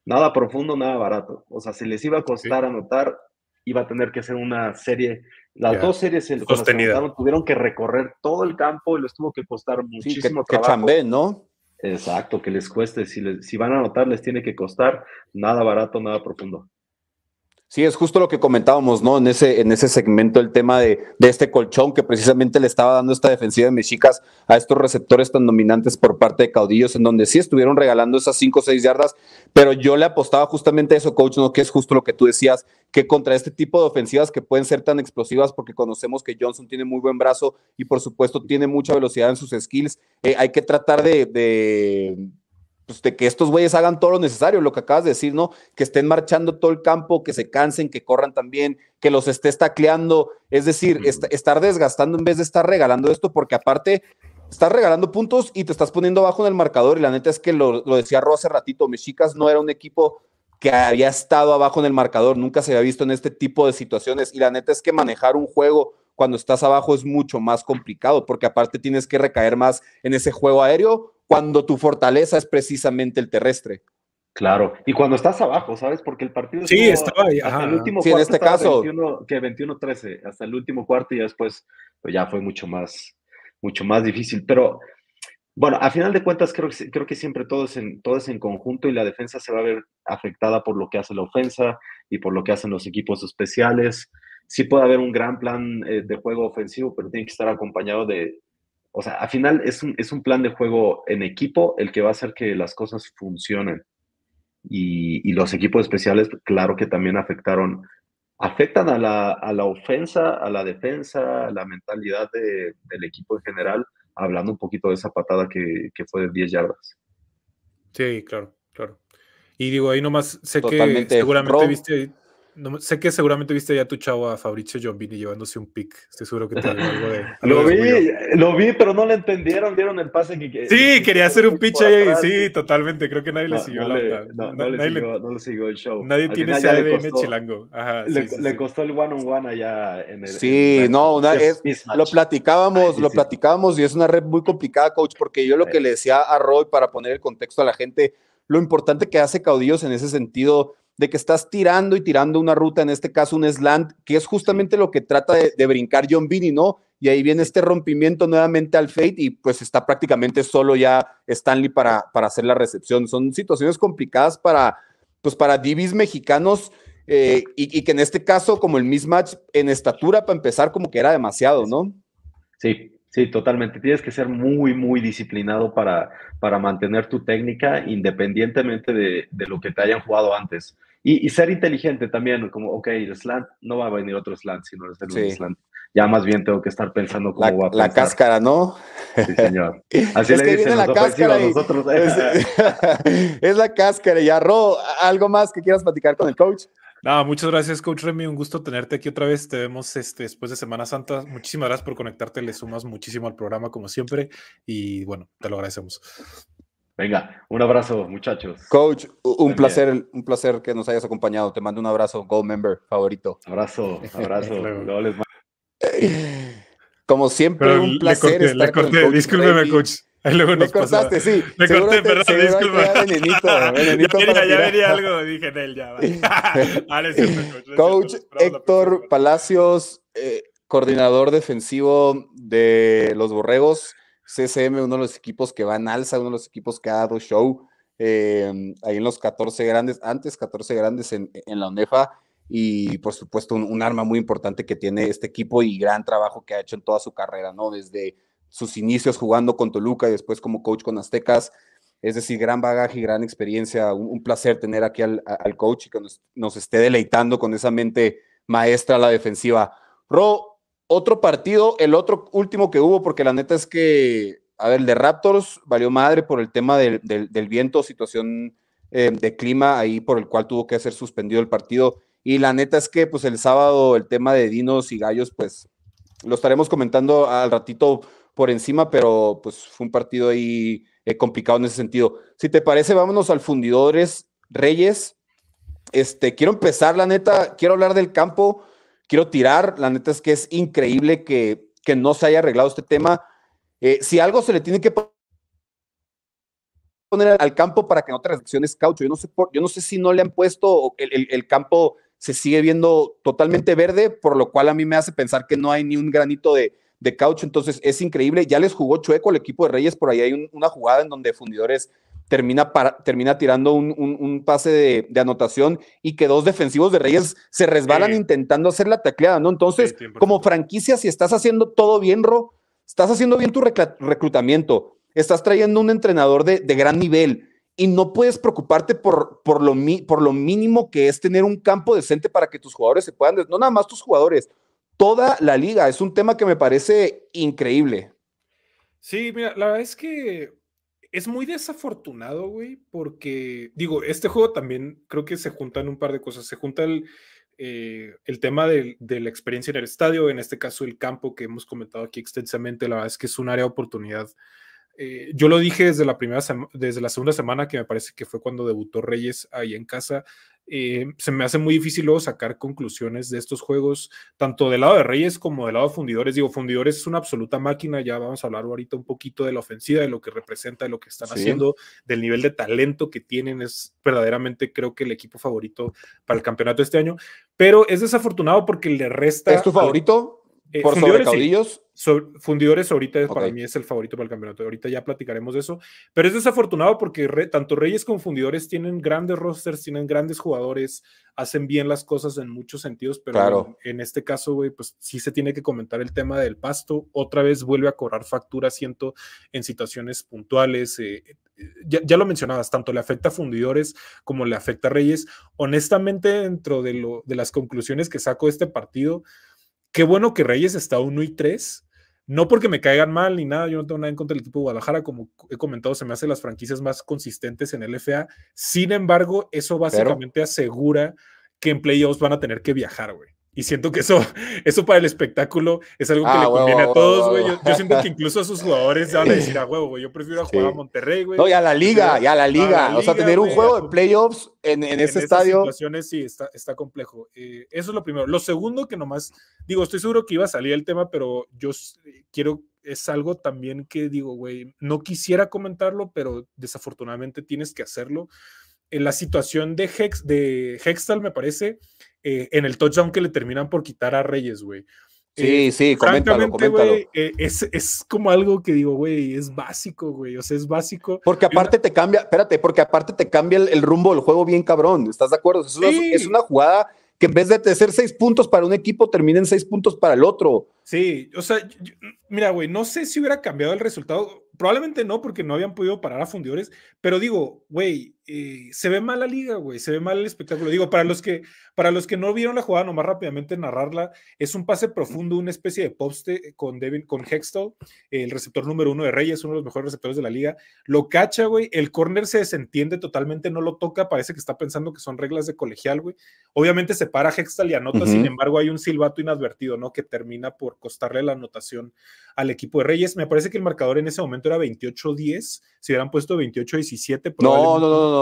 Nada profundo, nada barato. O sea, si les iba a costar anotar, iba a tener que ser una serie las dos series el, no tuvieron que recorrer todo el campo y les tuvo que costar muchísimo que, trabajo. ¿no? Exacto, que les cueste. Si, les, si van a anotar, les tiene que costar nada barato, nada profundo. Sí, es justo lo que comentábamos, ¿no? En ese, en ese segmento, el tema de, de este colchón que precisamente le estaba dando esta defensiva de Mexicas a estos receptores tan dominantes por parte de Caudillos, en donde sí estuvieron regalando esas 5 o 6 yardas, pero yo le apostaba justamente a eso, coach, ¿no? Que es justo lo que tú decías, que contra este tipo de ofensivas que pueden ser tan explosivas, porque conocemos que Johnson tiene muy buen brazo y por supuesto tiene mucha velocidad en sus skills, eh, hay que tratar de pues, de que estos güeyes hagan todo lo necesario, lo que acabas de decir, ¿no? Que estén marchando todo el campo, que se cansen, que corran también, que los esté tacleando, es decir, estar desgastando en vez de estar regalando esto, porque aparte estás regalando puntos y te estás poniendo abajo en el marcador, y la neta es que lo, lo decía Ro hace ratito, Mexicas no era un equipo que había estado abajo en el marcador, nunca se había visto en este tipo de situaciones, y la neta es que manejar un juego cuando estás abajo es mucho más complicado, porque aparte tienes que recaer más en ese juego aéreo cuando tu fortaleza es precisamente el terrestre. Claro, y cuando estás abajo, ¿sabes? Porque el partido sí, estaba ahí, el último sí, cuarto, en este caso 21, que 21-13, hasta el último cuarto y después pues ya fue mucho más mucho más difícil, pero bueno, a final de cuentas creo que creo que siempre todo es en todo en conjunto y la defensa se va a ver afectada por lo que hace la ofensa y por lo que hacen los equipos especiales. Sí puede haber un gran plan eh, de juego ofensivo, pero tiene que estar acompañado de o sea, al final es un, plan de juego en equipo el que va a hacer que las cosas funcionen. Y, los equipos especiales, claro que también afectaron, afectan a la, la ofensa, a la defensa, a la mentalidad del equipo en general, hablando un poquito de esa patada que, fue de 10 yardas. Sí, claro, claro. Y digo, ahí nomás sé Totalmente que seguramente viste no, sé que seguramente viste ya a tu chavo a Fabricio Giombini llevándose un pick. Estoy seguro que te lo vi, lo vi, pero no le entendieron. Dieron el pase que. sí, quería hacer un pitch ahí. sí, totalmente. Creo que nadie le siguió la No, le, siguió, el show. Nadie tiene ese ADN chilango. le, costó el one on one allá en el. Sí, no, una, es, lo platicábamos, lo platicábamos y es una red muy complicada, coach, porque yo lo que le decía a Roy para poner el contexto a la gente, lo importante que hace Caudillos en ese sentido de que estás tirando y tirando una ruta, en este caso un slant, que es justamente lo que trata de, brincar John Bini, ¿no? Y ahí viene este rompimiento nuevamente al fade y pues está prácticamente solo ya Stanley para, para hacer la recepción. Son situaciones complicadas para, pues para divis mexicanos eh, y, que en este caso, como el mismatch en estatura, para empezar, como que era demasiado, ¿no? Sí, Sí, totalmente. Tienes que ser muy, muy disciplinado para, para mantener tu técnica independientemente de, lo que te hayan jugado antes. Y, ser inteligente también, como, ok, el slant, no va a venir otro slant sino el sí. slant. Ya más bien tengo que estar pensando cómo va a pasar. La cáscara, ¿no? Sí, señor. Así es que la cáscara Es, la cáscara. Y Arro, ¿algo más que quieras platicar con el coach? Nada, muchas gracias, Coach Remy. Un gusto tenerte aquí otra vez. Te vemos este, después de Semana Santa. Muchísimas gracias por conectarte. Le sumas muchísimo al programa, como siempre. Y bueno, te lo agradecemos. Venga, un abrazo, muchachos. Coach, un placer, un placer que nos hayas acompañado. Te mando un abrazo, Gold Member favorito. Abrazo, abrazo. Como siempre, un placer. Corté, estar coach me cortaste, sí. Me corté, perdón, disculpa. ya, venía, algo, dije en él, ya. coach, Héctor Palacios, coordinador defensivo de los Borregos, CCM, uno de los equipos que va en alza, uno de los equipos que ha dado show em, ahí en los 14 grandes, antes 14 grandes en, la UNEFA. Y por supuesto, un arma muy importante que tiene este equipo y gran trabajo que ha hecho en toda su carrera, ¿no? Desde sus inicios jugando con Toluca y después como coach con Aztecas. Es decir, gran bagaje y gran experiencia. Un, placer tener aquí al, coach y que nos, esté deleitando con esa mente maestra a la defensiva. Ro, otro partido, el otro último que hubo, porque la neta es que, a ver, el de Raptors valió madre por el tema del, viento, situación eh, de clima ahí por el cual tuvo que ser suspendido el partido. Y la neta es que, pues el sábado, el tema de dinos y gallos, pues lo estaremos comentando al ratito por encima, pero pues fue un partido ahí eh, complicado en ese sentido. Si te parece, vámonos al Fundidores Reyes. Este, quiero empezar, la neta, quiero hablar del campo, quiero tirar, la neta es que es increíble que, que no se haya arreglado este tema. Eh, si algo se le tiene que poner al campo para que no transacciones caucho, yo no sé, por, yo no sé si no le han puesto el campo se sigue viendo totalmente verde, por lo cual a mí me hace pensar que no hay ni un granito de, de caucho, entonces es increíble. Ya les jugó chueco el equipo de Reyes, por ahí hay una jugada en donde Fundidores termina, termina tirando un, pase de, anotación y que dos defensivos de Reyes se resbalan intentando hacer la tacleada, ¿no? Entonces, como franquicia, si estás haciendo todo bien, Ro, estás haciendo bien tu reclutamiento, estás trayendo un entrenador de, de gran nivel y no puedes preocuparte por, por, lo, por lo mínimo que es tener un campo decente para que tus jugadores se puedan, no nada más tus jugadores, toda la liga. Es un tema que me parece increíble. Sí, mira, la verdad es que es muy desafortunado, güey, porque, digo, este juego también creo que se juntan un par de cosas. Se junta el, eh, tema de, de, la experiencia en el estadio, en este caso el campo que hemos comentado aquí extensamente, la verdad es que es un área de oportunidad eh, yo lo dije desde la, primera desde la segunda semana, que me parece que fue cuando debutó Reyes ahí en casa. Eh, se me hace muy difícil luego sacar conclusiones de estos juegos, tanto del lado de Reyes como del lado de Fundidores. Digo, Fundidores es una absoluta máquina, ya vamos a hablar ahorita un poquito de la ofensiva, de lo que representa, de lo que están haciendo, del nivel de talento que tienen. Es verdaderamente, creo que el equipo favorito para el campeonato este año, pero es desafortunado porque le resta. ¿Es tu favorito? Eh, ¿Por fundidores, fundidores ahorita para mí es el favorito para el campeonato. Ahorita ya platicaremos eso. Pero es desafortunado porque tanto Reyes como Fundidores tienen grandes rosters, tienen grandes jugadores, hacen bien las cosas en muchos sentidos, pero en, este caso, güey, pues sí se tiene que comentar el tema del pasto. Otra vez vuelve a cobrar factura, siento, en situaciones puntuales. Eh, eh, ya, lo mencionabas, tanto le afecta a Fundidores como le afecta a Reyes. Honestamente, dentro de, de las conclusiones que saco de este partido, Qué bueno que Reyes está 1 y 3. No porque me caigan mal ni nada, yo no tengo nada en contra del equipo de Guadalajara, como he comentado, se me hace las franquicias más consistentes en el FA. Sin embargo, eso básicamente asegura que en playoffs van a tener que viajar, güey. Y siento que eso, eso para el espectáculo es algo que ah, le conviene a todos, güey. Yo, siento que incluso a sus jugadores van a decir, a ah, huevo, güey, yo prefiero jugar a Monterrey, güey. No, y a la liga, y a la liga. o sea, tener un juego de playoffs en, en, en ese estadio. situaciones sí, está, está complejo. Eh, eso es lo primero. Lo segundo que nomás, digo, estoy seguro que iba a salir el tema, pero yo quiero, es algo también que digo, güey, no quisiera comentarlo, pero desafortunadamente tienes que hacerlo. En eh, la situación de, Hex, de Hextal, me parece, eh, en el touchdown que le terminan por quitar a Reyes, güey. Sí, eh, sí, coméntalo, coméntalo. Eh, es, como algo que digo, güey, es básico, güey, o sea, es básico. Porque aparte te cambia, espérate, porque aparte te cambia el, rumbo del juego bien cabrón, ¿estás de acuerdo? Es una, es una jugada que en vez de ser seis puntos para un equipo, terminen seis puntos para el otro. Sí, o sea, mira, güey, no sé si hubiera cambiado el resultado, probablemente no, porque no habían podido parar a fundidores, pero digo, güey, eh, se ve mal la liga, güey, se ve mal el espectáculo. Digo, para los que, para los que no vieron la jugada, nomás rápidamente narrarla, es un pase profundo, una especie de poste con Devin, con el receptor número uno de Reyes, uno de los mejores receptores de la liga. Lo cacha, güey, el corner se desentiende totalmente, no lo toca, parece que está pensando que son reglas de colegial, güey. Obviamente se para Hextall y anota, sin embargo, hay un silbato inadvertido, ¿no? Que termina por costarle la anotación al equipo de Reyes. Me parece que el marcador en ese momento era 28-10, si hubieran puesto 28-17, probablemente no, no. no.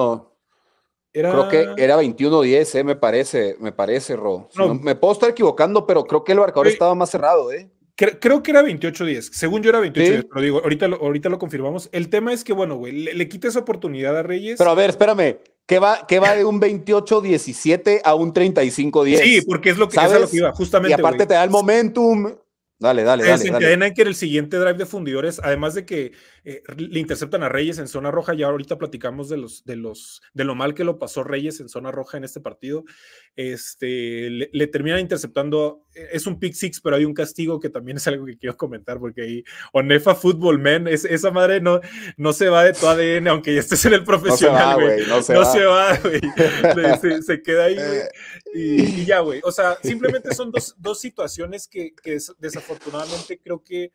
Creo que era 21-10, eh, me parece, me parece, Ro. me puedo estar equivocando, pero creo que el marcador estaba más cerrado, ¿eh? creo que era 28-10. Según yo era 28 pero digo, ahorita lo, ahorita lo confirmamos. El tema es que, bueno, güey, le, quita esa oportunidad a Reyes. Pero a ver, espérame. ¿Qué va, qué va de un 28-17 a un 35-10? Sí, porque es lo que, es lo que iba, justamente. Y aparte te da el momentum, Dale, dale, dale. que en el siguiente drive de fundidores, además de que eh, le interceptan a Reyes en zona roja, ya ahorita platicamos de los, de los, de lo mal que lo pasó Reyes en zona roja en este partido este, le, termina interceptando, eh, es un pick six, pero hay un castigo que también es algo que quiero comentar, porque ahí, Onefa Football Man, esa madre no, se va de tu ADN, aunque ya estés en el profesional, güey. No se va, güey. se, queda ahí, güey. Eh. Y, ya, güey. O sea, simplemente son dos, dos situaciones que desafortunadamente creo que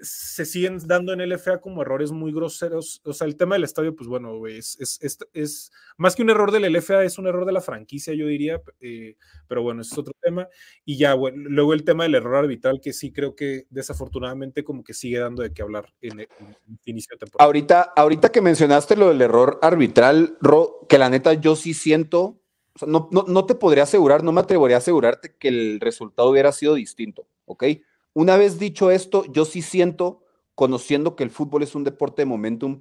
se siguen dando en LFA como errores muy groseros. O sea, el tema del estadio, pues bueno, es, más que un error del LFA, es un error de la franquicia, yo diría, eh, pero bueno, es otro tema. Y ya, luego el tema del error arbitral, que sí creo que desafortunadamente como que sigue dando de qué hablar en, el, inicio de temporada. Ahorita, ahorita que mencionaste lo del error arbitral, Ro, que la neta yo sí siento, no, no, no te podría asegurar, no me atrevería a asegurarte que el resultado hubiera sido distinto, ¿ok? Una vez dicho esto, yo sí siento, conociendo que el fútbol es un deporte de momentum,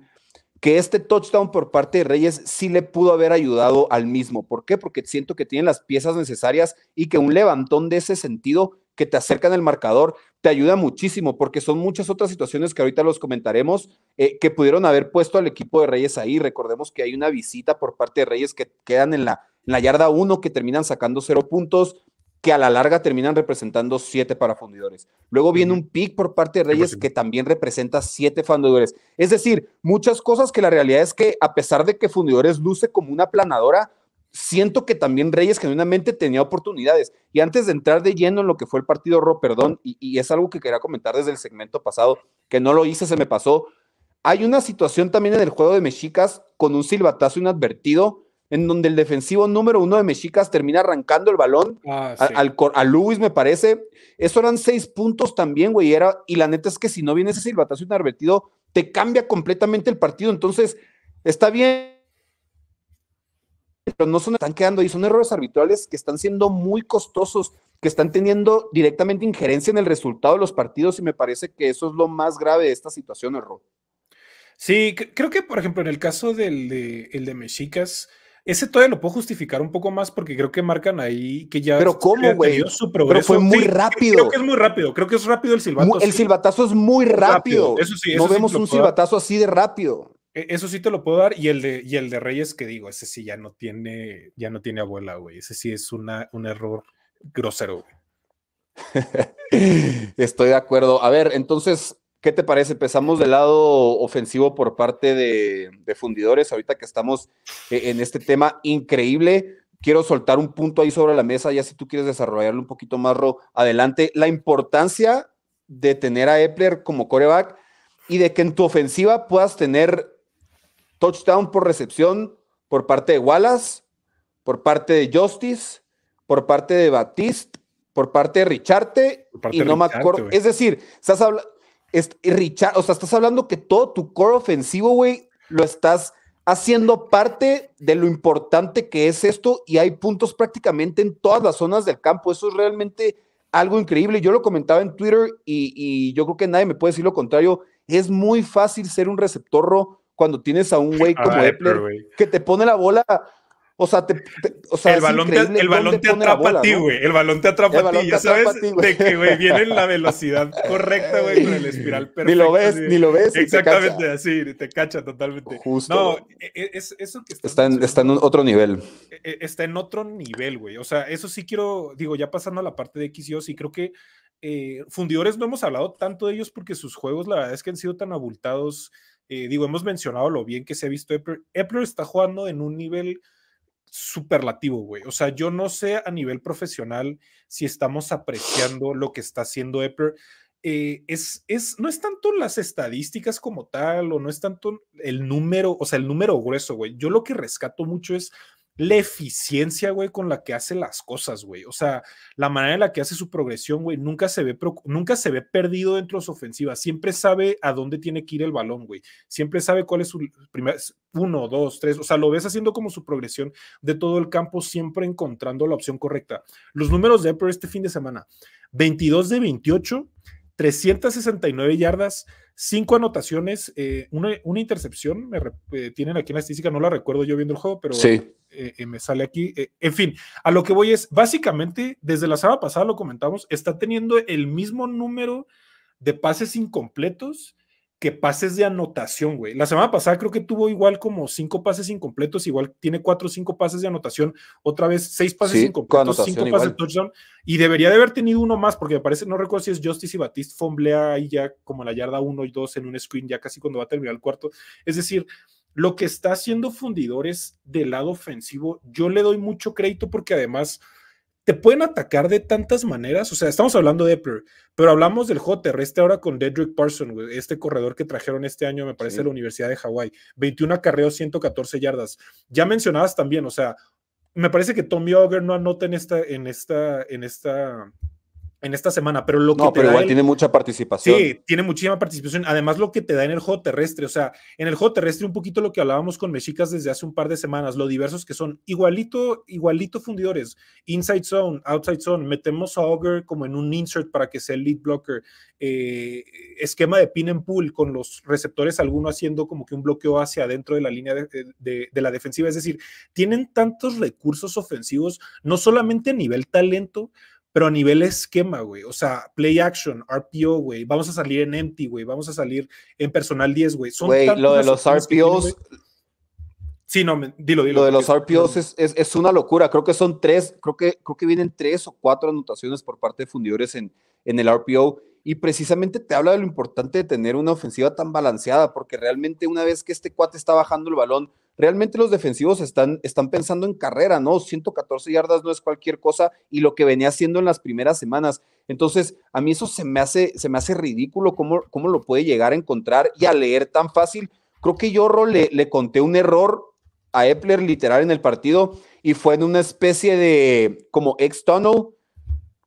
que este touchdown por parte de Reyes sí le pudo haber ayudado al mismo. ¿Por qué? Porque siento que tienen las piezas necesarias y que un levantón de ese sentido que te en el marcador te ayuda muchísimo, porque son muchas otras situaciones que ahorita los comentaremos eh, que pudieron haber puesto al equipo de Reyes ahí. Recordemos que hay una visita por parte de Reyes que quedan en la, la yarda 1 que terminan sacando cero puntos que a la larga terminan representando siete para fundidores. Luego viene un pick por parte de pues Reyes que también representa siete fundidores. Es decir, muchas cosas que la realidad es que a pesar de que fundidores luce como una planadora, siento que también Reyes genuinamente tenía oportunidades. Y antes de entrar de lleno en lo que fue el partido Ro, perdón, y, y es algo que quería comentar desde el segmento pasado, que no lo hice, se me pasó. Hay una situación también en el juego de Mexicas con un silbatazo inadvertido en donde el defensivo número uno de Mexicas termina arrancando el balón ah, a, Luis, me parece. Eso eran seis puntos también, güey. Era, y la neta es que si no viene ese silbatazo inadvertido, te cambia completamente el partido. Entonces, está bien. Pero no son, están quedando ahí, son errores arbitrales que están siendo muy costosos, que están teniendo directamente injerencia en el resultado de los partidos, y me parece que eso es lo más grave de esta situación, error. Sí, creo que, por ejemplo, en el caso del de, el de Mexicas, ese todavía lo puedo justificar un poco más porque creo que marcan ahí que ya. Pero cómo, güey. Pero fue muy rápido. Creo que es muy rápido. Creo que es rápido el silbatazo. El silbatazo es muy rápido. Eso sí. Eso no vemos un silbatazo así de rápido. E, eso sí te lo puedo dar. Y el de, y el de Reyes que digo, ese sí ya no tiene, ya no tiene abuela, güey. Ese sí es una, un error grosero, güey. Estoy de acuerdo. A ver, entonces ¿Qué te parece? Empezamos del lado ofensivo por parte de, fundidores, ahorita que estamos eh, en este tema increíble. Quiero soltar un punto ahí sobre la mesa, ya si tú quieres desarrollarlo un poquito más, Ro, adelante. La importancia de tener a Epler como coreback y de que en tu ofensiva puedas tener touchdown por recepción por parte de Wallace, por parte de Justice, por parte de Batiste, por parte de Richarte y no me Es decir, estás hablando Richard, o sea, estás hablando que todo tu core ofensivo, güey, lo estás haciendo parte de lo importante que es esto y hay puntos prácticamente en todas las zonas del campo. Eso es realmente algo increíble. Yo lo comentaba en Twitter y, yo creo que nadie me puede decir lo contrario. Es muy fácil ser un receptorro cuando tienes a un güey ah, como Epler que te pone la bola o sea, te, el balón, te, el balón te atrapa a ti, güey. El balón te atrapa a ti, ya sabes, de que, güey, viene en la velocidad correcta, güey, con el espiral perfecto. Ni lo ves, ni lo ves. Exactamente, así, te cacha totalmente. Justo. No, e, e, es, eso que está, en, está en otro nivel. E, está en otro nivel, güey. O sea, eso sí quiero, digo, ya pasando a la parte de X O, sí creo que eh, fundidores no hemos hablado tanto de ellos porque sus juegos, la verdad es que han sido tan abultados. Eh, digo, hemos mencionado lo bien que se ha visto Epler. Epler está jugando en un nivel superlativo, güey. O sea, yo no sé a nivel profesional si estamos apreciando lo que está haciendo Epper eh, es, es, no es tanto las estadísticas como tal, o no es tanto el número, o sea, el número grueso, güey. Yo lo que rescato mucho es la eficiencia, güey, con la que hace las cosas, güey. O sea, la manera en la que hace su progresión, güey, nunca se ve, nunca se ve perdido dentro de su ofensiva. Siempre sabe a dónde tiene que ir el balón, güey. Siempre sabe cuál es su primer, uno, dos, tres. O sea, lo ves haciendo como su progresión de todo el campo, siempre encontrando la opción correcta. Los números de Epper este fin de semana: 22 de 28, 369 yardas cinco anotaciones, eh, una, intercepción, me eh, tienen aquí en la estadística, no la recuerdo yo viendo el juego, pero eh, me sale aquí. en fin, a lo que voy es, básicamente, desde la semana pasada lo comentamos, está teniendo el mismo número de pases incompletos que pases de anotación, güey. La semana pasada creo que tuvo igual como cinco pases incompletos, igual tiene cuatro o cinco pases de anotación, otra vez seis pases incompletos, cinco pases de touchdown, y debería de haber tenido uno más, porque me parece, no recuerdo si es Justice y Batiste fomblea ahí ya como la yarda uno y dos en un screen, ya casi cuando va a terminar el cuarto. Es decir, lo que está haciendo Fundidores del lado ofensivo, yo le doy mucho crédito porque además te pueden atacar de tantas maneras. O sea, estamos hablando de Epler, pero hablamos del hot Este ahora con Dedrick Parson, este corredor que trajeron este año, me parece, de la Universidad de Hawái. 21 acarreos, 114 yardas. Ya mencionabas también, o sea, me parece que Tommy Auger no anota en esta, en esta, en esta en esta semana, pero lo que. No, pero igual tiene mucha participación. Sí, tiene muchísima participación. Además, lo que te da en el juego terrestre, o sea, en el juego terrestre, un poquito lo que hablábamos con Mexicas desde hace un par de semanas, lo diversos que son, igualito, igualito fundidores, inside zone, outside zone, metemos a Auger como en un insert para que sea el lead blocker, eh, esquema de pin and pull con los receptores, alguno haciendo como que un bloqueo hacia adentro de la línea de, eh, de la defensiva. Es decir, tienen tantos recursos ofensivos, no solamente a nivel talento, pero a nivel esquema, güey. O sea, play action, RPO, güey. Vamos a salir en empty, güey. Vamos a salir en personal 10, güey. Güey, lo de los RPOs. sí, no, dilo, dilo. Lo de los RPOs es, es, es, una locura. Creo que son tres, creo que, creo que vienen tres o cuatro anotaciones por parte de fundidores en, en el RPO. Y precisamente te habla de lo importante de tener una ofensiva tan balanceada, porque realmente una vez que este cuate está bajando el balón, realmente los defensivos están, están pensando en carrera, ¿no? 114 yardas no es cualquier cosa y lo que venía haciendo en las primeras semanas. Entonces, a mí eso se me hace, se me hace ridículo cómo, cómo lo puede llegar a encontrar y a leer tan fácil. Creo que yo le, le conté un error a Epler literal en el partido y fue en una especie de como ex-tunnel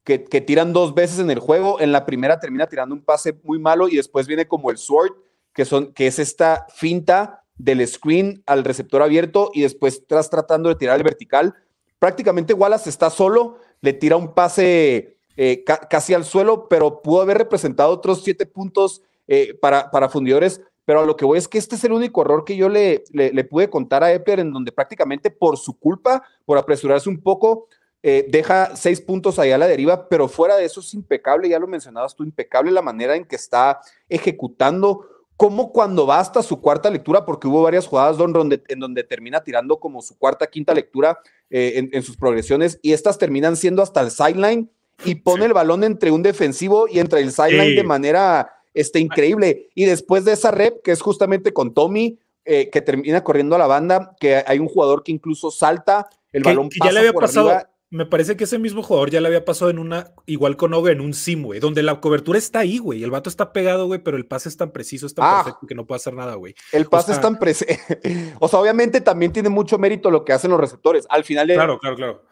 que, tiran dos veces en el juego. En la primera termina tirando un pase muy malo y después viene como el sword, que, son, que es esta finta del screen al receptor abierto y después tras tratando de tirar el vertical. Prácticamente Wallace está solo, le tira un pase eh, casi al suelo, pero pudo haber representado otros siete puntos eh, para, para fundidores. Pero a lo que voy es que este es el único error que yo le, le, pude contar a Epler, en donde prácticamente por su culpa, por apresurarse un poco, eh, deja seis puntos ahí a la deriva, pero fuera de eso es impecable, ya lo mencionabas tú, impecable la manera en que está ejecutando como cuando va hasta su cuarta lectura, porque hubo varias jugadas donde, en donde termina tirando como su cuarta, quinta lectura eh, en, sus progresiones, y estas terminan siendo hasta el sideline y pone el balón entre un defensivo y entre el sideline de manera este, increíble. Y después de esa rep, que es justamente con Tommy, eh, que termina corriendo a la banda, que hay un jugador que incluso salta, el balón que ya le había pasado me parece que ese mismo jugador ya le había pasado en una, igual con Ove, en un sim, güey, donde la cobertura está ahí, güey. El vato está pegado, güey, pero el pase es tan preciso, es tan ah. perfecto que no puede hacer nada, güey. El pase es tan preciso. o sea, obviamente también tiene mucho mérito lo que hacen los receptores. Al final. Claro, claro, claro.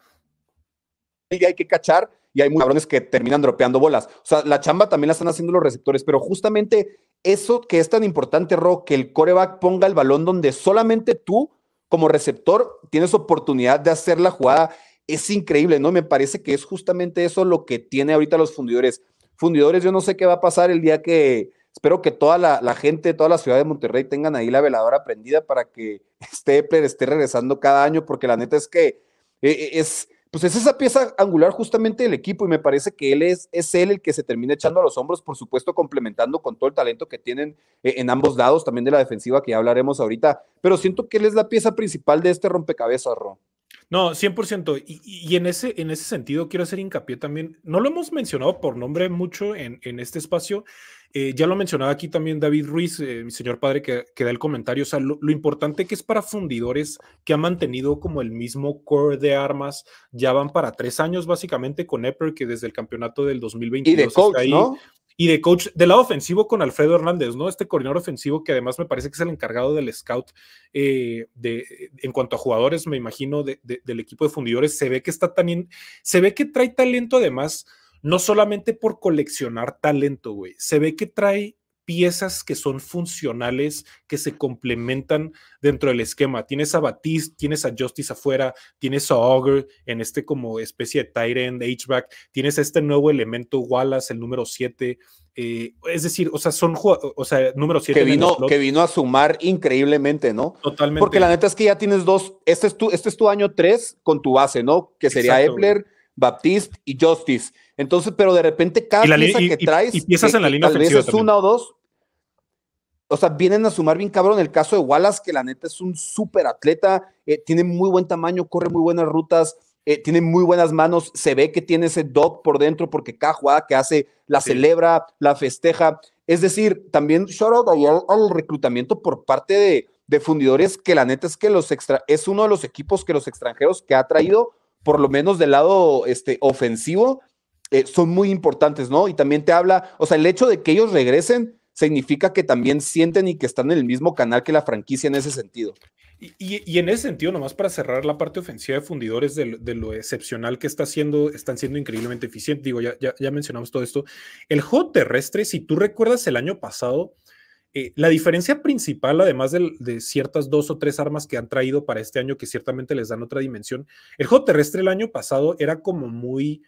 Y hay que cachar y hay muchos cabrones que terminan dropeando bolas. O sea, la chamba también la están haciendo los receptores, pero justamente eso que es tan importante, Ro, que el coreback ponga el balón donde solamente tú, como receptor, tienes oportunidad de hacer la jugada es increíble, ¿no? Me parece que es justamente eso lo que tiene ahorita los fundidores. Fundidores, yo no sé qué va a pasar el día que, espero que toda la, la gente, toda la ciudad de Monterrey tengan ahí la veladora prendida para que Stepler esté regresando cada año, porque la neta es que eh, eh, es, pues es esa pieza angular justamente del equipo y me parece que él es, es él el que se termina echando a los hombros, por supuesto complementando con todo el talento que tienen eh, en ambos lados, también de la defensiva que ya hablaremos ahorita, pero siento que él es la pieza principal de este rompecabezas, Ron. No, 100%. Y, y en, ese, en ese sentido quiero hacer hincapié también. No lo hemos mencionado por nombre mucho en, en este espacio. Eh, ya lo mencionaba aquí también David Ruiz, eh, mi señor padre, que, que, da el comentario. O sea, lo, importante que es para fundidores que ha mantenido como el mismo core de armas. Ya van para tres años básicamente con Epper, que desde el campeonato del 2022 y está ahí y de coach del lado ofensivo con Alfredo Hernández, ¿no? Este coordinador ofensivo que además me parece que es el encargado del scout eh, de, en cuanto a jugadores, me imagino, del equipo de fundidores, se ve que está también, se ve que trae talento además, no solamente por coleccionar talento, güey, se ve que trae piezas que son funcionales, que se complementan dentro del esquema. Tienes a Baptiste, tienes a Justice afuera, tienes a Auger en este como especie de tight end, h tienes este nuevo elemento Wallace, el número 7. Eh, es decir, o sea, son o sea, número 7. Que vino, que vino a sumar increíblemente, ¿no? Totalmente. Porque la neta es que ya tienes dos, este es tu, este es tu año 3 con tu base, ¿no? Que sería Epler. Baptiste y Justice. Entonces, pero de repente cada pieza que traes. Y, piezas eh, en la línea tal es o dos, o sea, vienen a sumar bien cabrón el caso de Wallace, que la neta es un súper atleta, eh, tiene muy buen tamaño, corre muy buenas rutas, eh, tiene muy buenas manos, se ve que tiene ese dog por dentro porque cada jugada que hace la celebra, la festeja. Es decir, también shout out al, reclutamiento por parte de, de, fundidores, que la neta es que los extra, es uno de los equipos que los extranjeros que ha traído, por lo menos del lado este, ofensivo, eh, son muy importantes, ¿no? Y también te habla, o sea, el hecho de que ellos regresen significa que también sienten y que están en el mismo canal que la franquicia en ese sentido. Y, en ese sentido, nomás para cerrar la parte ofensiva de fundidores de, lo excepcional que está haciendo, están siendo increíblemente eficientes. Digo, ya, mencionamos todo esto. El juego terrestre, si tú recuerdas el año pasado, eh, la diferencia principal, además de, de, ciertas dos o tres armas que han traído para este año, que ciertamente les dan otra dimensión, el juego terrestre el año pasado era como muy,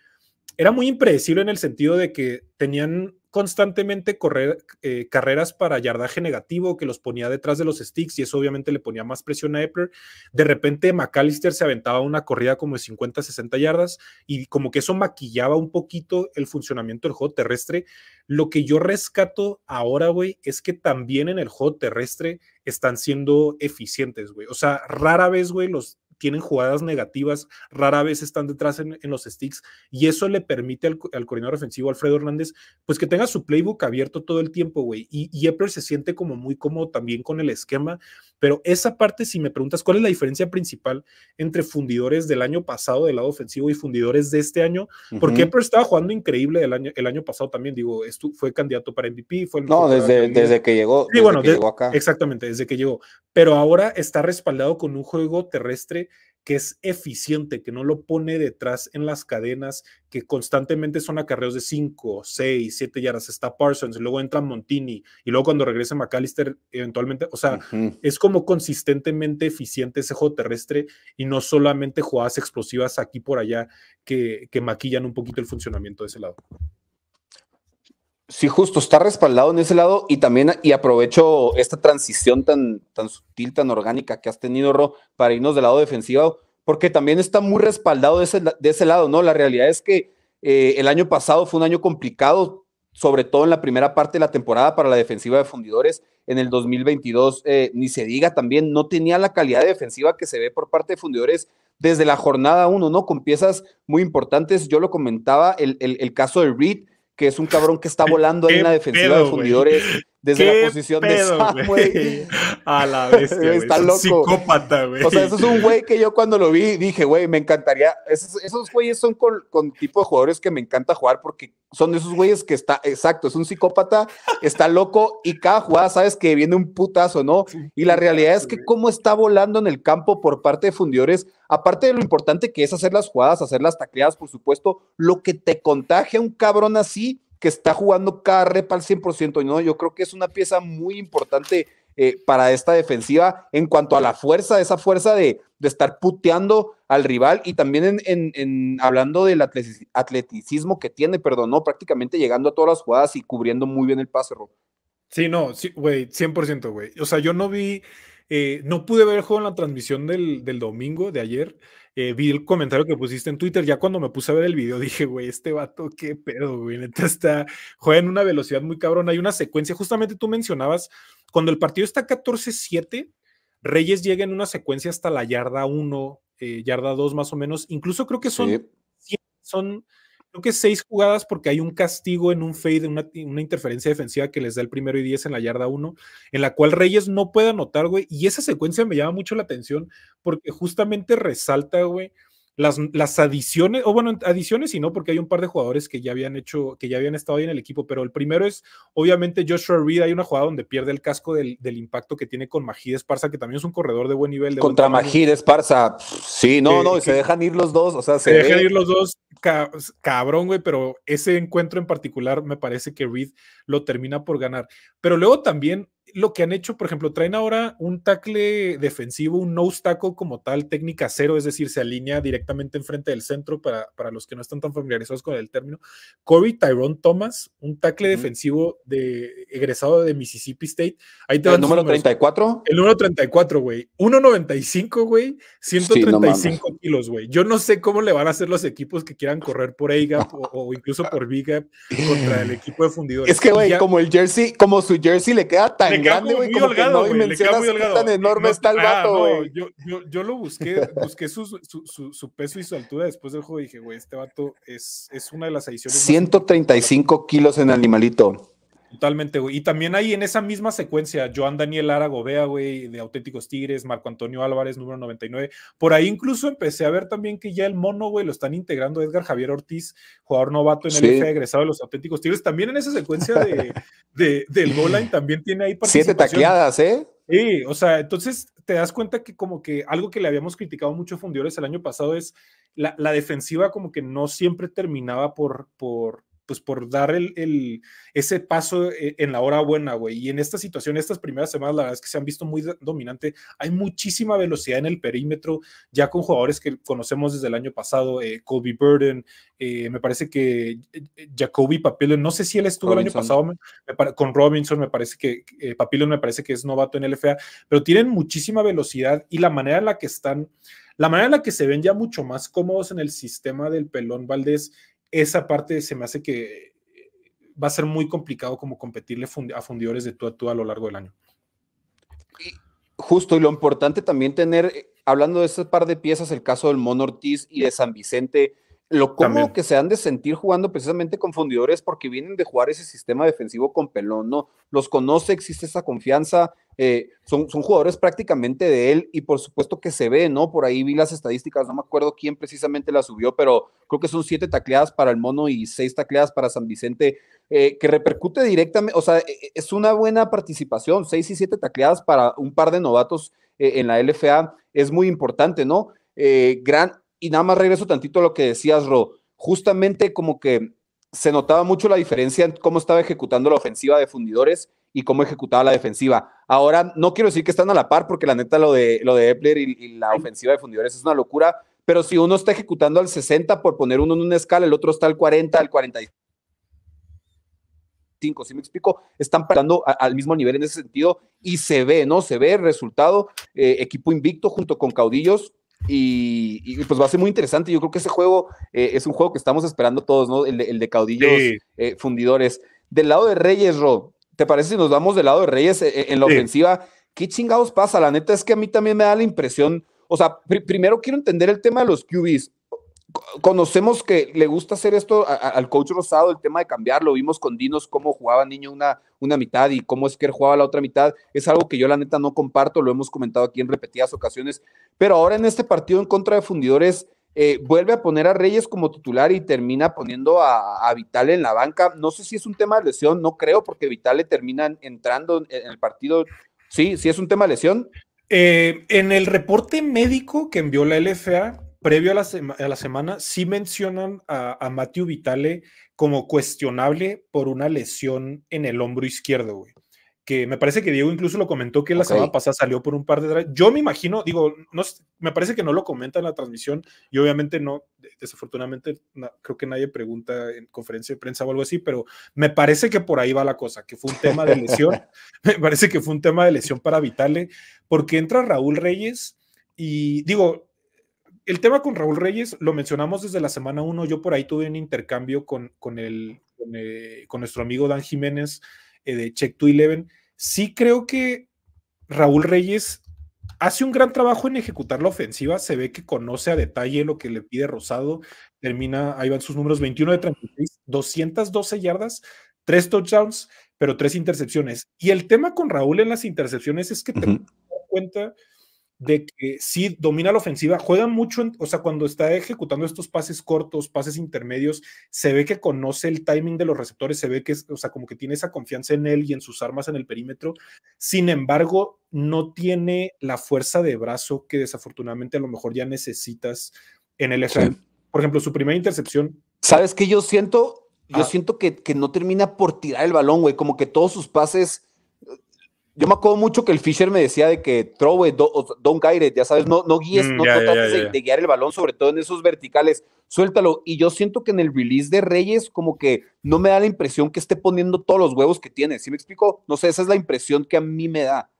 era muy impredecible en el sentido de que tenían constantemente correr eh, carreras para yardaje negativo que los ponía detrás de los sticks y eso obviamente le ponía más presión a Epler. De repente McAllister se aventaba una corrida como de 50, 60 yardas y como que eso maquillaba un poquito el funcionamiento del juego terrestre. Lo que yo rescato ahora, güey, es que también en el juego terrestre están siendo eficientes, güey. O sea, rara vez, güey, los tienen jugadas negativas, rara vez están detrás en, los sticks y eso le permite al, coordinador ofensivo Alfredo Hernández pues que tenga su playbook abierto todo el tiempo, güey. Y, y se siente como muy cómodo también con el esquema pero esa parte, si me preguntas cuál es la diferencia principal entre fundidores del año pasado del lado ofensivo y fundidores de este año, porque Epper estaba jugando increíble el año, el año pasado también, digo, fue candidato para MVP, fue el No, desde, desde que llegó. Sí, llegó acá. exactamente, desde que llegó. Pero ahora está respaldado con un juego terrestre que es eficiente, que no lo pone detrás en las cadenas, que constantemente son acarreos de 5, 6, 7 yardas. Está Parsons, luego entra Montini, y luego cuando regresa McAllister, eventualmente, o sea, es como consistentemente eficiente ese juego terrestre y no solamente jugadas explosivas aquí por allá que maquillan un poquito el funcionamiento de ese lado. Sí, justo, está respaldado en ese lado y también y aprovecho esta transición tan, tan sutil, tan orgánica que has tenido, Ro, para irnos del lado defensivo, porque también está muy respaldado de ese, lado, ¿no? La realidad es que eh, el año pasado fue un año complicado, sobre todo en la primera parte de la temporada para la defensiva de fundidores. En el 2022, eh, ni se diga también, no tenía la calidad defensiva que se ve por parte de fundidores desde la jornada 1, ¿no? Con piezas muy importantes. Yo lo comentaba, el, el caso de Reed que es un cabrón que está volando ahí en la defensiva de fundidores desde la posición de güey. A la bestia, Está es loco. Psicópata, güey. O sea, eso es un güey que yo cuando lo vi dije, güey, me encantaría. Esos, güeyes son con, tipo de jugadores que me encanta jugar porque son esos güeyes que está, exacto, es un psicópata, está loco y cada jugada sabes que viene un putazo, ¿no? Y la realidad es que cómo está volando en el campo por parte de fundidores, aparte de lo importante que es hacer las jugadas, hacer las tacleadas, por supuesto, lo que te contagia un cabrón así que está jugando cada repa al 100%, ¿no? Yo creo que es una pieza muy importante eh, para esta defensiva en cuanto a la fuerza, esa fuerza de, estar puteando al rival y también en, hablando del atleticismo que tiene, perdón, ¿no? Prácticamente llegando a todas las jugadas y cubriendo muy bien el pase, Sí, no, sí, güey, 100%, güey. O sea, yo no vi, eh, no pude ver el juego en la transmisión del, del domingo, de ayer, eh, vi el comentario que pusiste en Twitter. Ya cuando me puse a ver el video, dije, güey, este vato, qué pedo, güey. Neta está, juega en una velocidad muy cabrona. Hay una secuencia, justamente tú mencionabas, cuando el partido está 14-7, Reyes llega en una secuencia hasta la yarda 1, eh, yarda 2 más o menos. Incluso creo que son, son creo que seis jugadas porque hay un castigo en un fade, una, una interferencia defensiva que les da el primero y diez en la yarda uno, en la cual Reyes no puede anotar, güey. Y esa secuencia me llama mucho la atención porque justamente resalta, güey, las, adiciones, o bueno, adiciones y no, porque hay un par de jugadores que ya habían hecho, que ya habían estado ahí en el equipo, pero el primero es, obviamente, Joshua Reed, hay una jugada donde pierde el casco del, impacto que tiene con Majid Esparza, que también es un corredor de buen nivel. De Contra Majid Esparza, sí, no, no, y se dejan ir los dos, o sea, se, dejan ir los dos, cabrón, güey, pero ese encuentro en particular me parece que Reed lo termina por ganar. Pero luego también lo que han hecho, por ejemplo, traen ahora un tackle defensivo, un nose tackle como tal, técnica cero, es decir, se alinea directamente enfrente del centro para, los que no están tan familiarizados con el término. Corey Tyrone Thomas, un tackle defensivo de, egresado de Mississippi State. Ahí te ¿El número 34? El número 34, güey. 1.95, güey. 135 kilos, güey. Yo no sé cómo le van a hacer los equipos que quieran correr por a o, o, incluso por B-Gap contra el equipo de fundidores. Es que, güey, como el jersey, como su jersey le queda tan grande, güey, como holgado, qué tan enorme está el ah, vato, yo, lo busqué, busqué su, su, su, su, peso y su altura después del juego y dije, güey, este vato es, es una de las adiciones. 135 kilos en animalito. Totalmente, güey. Y también ahí en esa misma secuencia, Joan Daniel Arago, vea, güey, de Auténticos Tigres, Marco Antonio Álvarez, número 99. Por ahí incluso empecé a ver también que ya el mono, güey, lo están integrando Edgar Javier Ortiz, jugador novato en el sí. egresado de los Auténticos Tigres. También en esa secuencia de, del goal también tiene ahí participación. Siete taqueadas, ¿eh? Sí, o sea, entonces te das cuenta que como que algo que le habíamos criticado mucho a Fundidores el año pasado es la, defensiva como que no siempre terminaba por, por pues por dar el, ese paso eh, en la hora buena, güey. Y en esta situación, estas primeras semanas, la verdad es que se han visto muy dominante. Hay muchísima velocidad en el perímetro, ya con jugadores que conocemos desde el año pasado, eh, Kobe Burden, eh, me parece que Jacoby Papillon, no sé si él estuvo el año pasado con Robinson, me parece que Papillon me parece que es novato en FA, pero tienen muchísima velocidad y la manera en la que están la manera en la que se ven ya mucho más cómodos en el sistema del pelón Valdés esa parte se me hace que eh, va a ser muy complicado como competirle a fundidores de tú a tú a lo largo del año. justo, y lo importante también tener, eh, hablando de ese par de piezas, el caso del Mono Ortiz y de San Vicente, lo cómodo que se han de sentir jugando precisamente con fundidores porque vienen de jugar ese sistema defensivo con pelón, ¿no? Los conoce, existe esa confianza, eh, son, son jugadores prácticamente de él y por supuesto que se ve, ¿no? Por ahí vi las estadísticas, no me acuerdo quién precisamente la subió, pero creo que son siete tacleadas para el mono y seis tacleadas para San Vicente, eh, que repercute directamente, o sea, e, e, es una buena participación, seis y siete tacleadas para un par de novatos eh, en la LFA es muy importante, ¿no? gran, y nada más regreso tantito a lo que decías, Ro. Justamente como que se notaba mucho la diferencia en cómo estaba ejecutando la ofensiva de fundidores y cómo ejecutaba la defensiva. Ahora, no quiero decir que están a la par, porque la neta lo de, lo de Epler y, la ofensiva de fundidores es una locura, pero si uno está ejecutando al 60 por poner uno en una escala, el otro está al 40, al 45, si me explico, están parando al mismo nivel en ese sentido y se ve, ¿no? Se ve el resultado, eh, equipo invicto junto con caudillos, y, pues va a ser muy interesante. Yo creo que ese juego eh, es un juego que estamos esperando todos, ¿no? El de, caudillos eh, fundidores. Del lado de Reyes, Rob, ¿te parece si nos vamos del lado de Reyes eh, en la ofensiva? ¿Qué chingados pasa? La neta es que a mí también me da la impresión. O sea, primero quiero entender el tema de los QBs conocemos que le gusta hacer esto al coach Rosado, el tema de cambiarlo. Vimos con Dinos cómo jugaba Niño una, una mitad y cómo es que él jugaba la otra mitad. Es algo que yo la neta no comparto, lo hemos comentado aquí en repetidas ocasiones. Pero ahora en este partido en contra de Fundidores, eh, vuelve a poner a Reyes como titular y termina poniendo a, Vital Vitale en la banca. No sé si es un tema de lesión, no creo, porque Vitale termina entrando en el partido. Sí, sí es un tema de lesión. Eh, en el reporte médico que envió la LFA, previo a la, semana, sí mencionan a, a Matthew Vitale como cuestionable por una lesión en el hombro izquierdo, güey. Que me parece que Diego incluso lo comentó que la semana pasada salió por un par de Yo me imagino, digo, no, me parece que no lo comenta en la transmisión y obviamente no, desafortunadamente creo que nadie pregunta en conferencia de prensa o algo así, pero me parece que por ahí va la cosa, que fue un tema de lesión, me parece que fue un tema de lesión para Vitale, porque entra Raúl Reyes y digo, el tema con Raúl Reyes lo mencionamos desde la semana 1. Yo por ahí tuve un intercambio con, con, el, con, eh, nuestro amigo Dan Jiménez eh, de Check to Eleven. Sí creo que Raúl Reyes hace un gran trabajo en ejecutar la ofensiva. Se ve que conoce a detalle lo que le pide Rosado. Termina, ahí van sus números 21 de 36, 212 yardas, 3 touchdowns, pero 3 intercepciones. Y el tema con Raúl en las intercepciones es que te das cuenta de que sí domina la ofensiva, juega mucho, o sea, cuando está ejecutando estos pases cortos, pases intermedios, se ve que conoce el timing de los receptores, se ve que, o sea, como que tiene esa confianza en él y en sus armas en el perímetro. Sin embargo, no tiene la fuerza de brazo que desafortunadamente a lo mejor ya necesitas en el FM. Por ejemplo, su primera intercepción. ¿Sabes qué yo siento? Yo ah. siento que, que no termina por tirar el balón, güey, como que todos sus pases yo me acuerdo mucho que el Fisher me decía de que throw it, eh, don't guide ya sabes, no, no guíes, mm, no, trates De, guiar el balón, sobre todo en esos verticales, suéltalo. Y yo siento que en el release de Reyes, como que no me da la impresión que esté poniendo todos los huevos que tiene. ¿Sí me explico? No sé, esa es la impresión que a mí me da.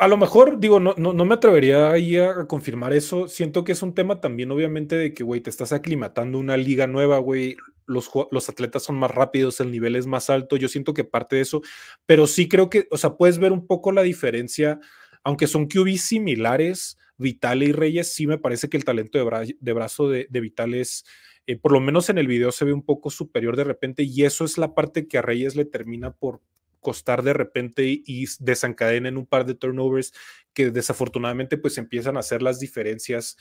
A lo mejor, digo, no, no, no me atrevería ahí a confirmar eso. Siento que es un tema también, obviamente, de que, güey, te estás aclimatando una liga nueva, güey los, atletas son más rápidos, el nivel es más alto, yo siento que parte de eso, pero sí creo que, o sea, puedes ver un poco la diferencia, aunque son QB similares, Vitale y Reyes, sí me parece que el talento de, brazo de, de es, eh, por lo menos en el video se ve un poco superior de repente y eso es la parte que a Reyes le termina por, costar de repente y desencadenen un par de turnovers que desafortunadamente pues empiezan a hacer las diferencias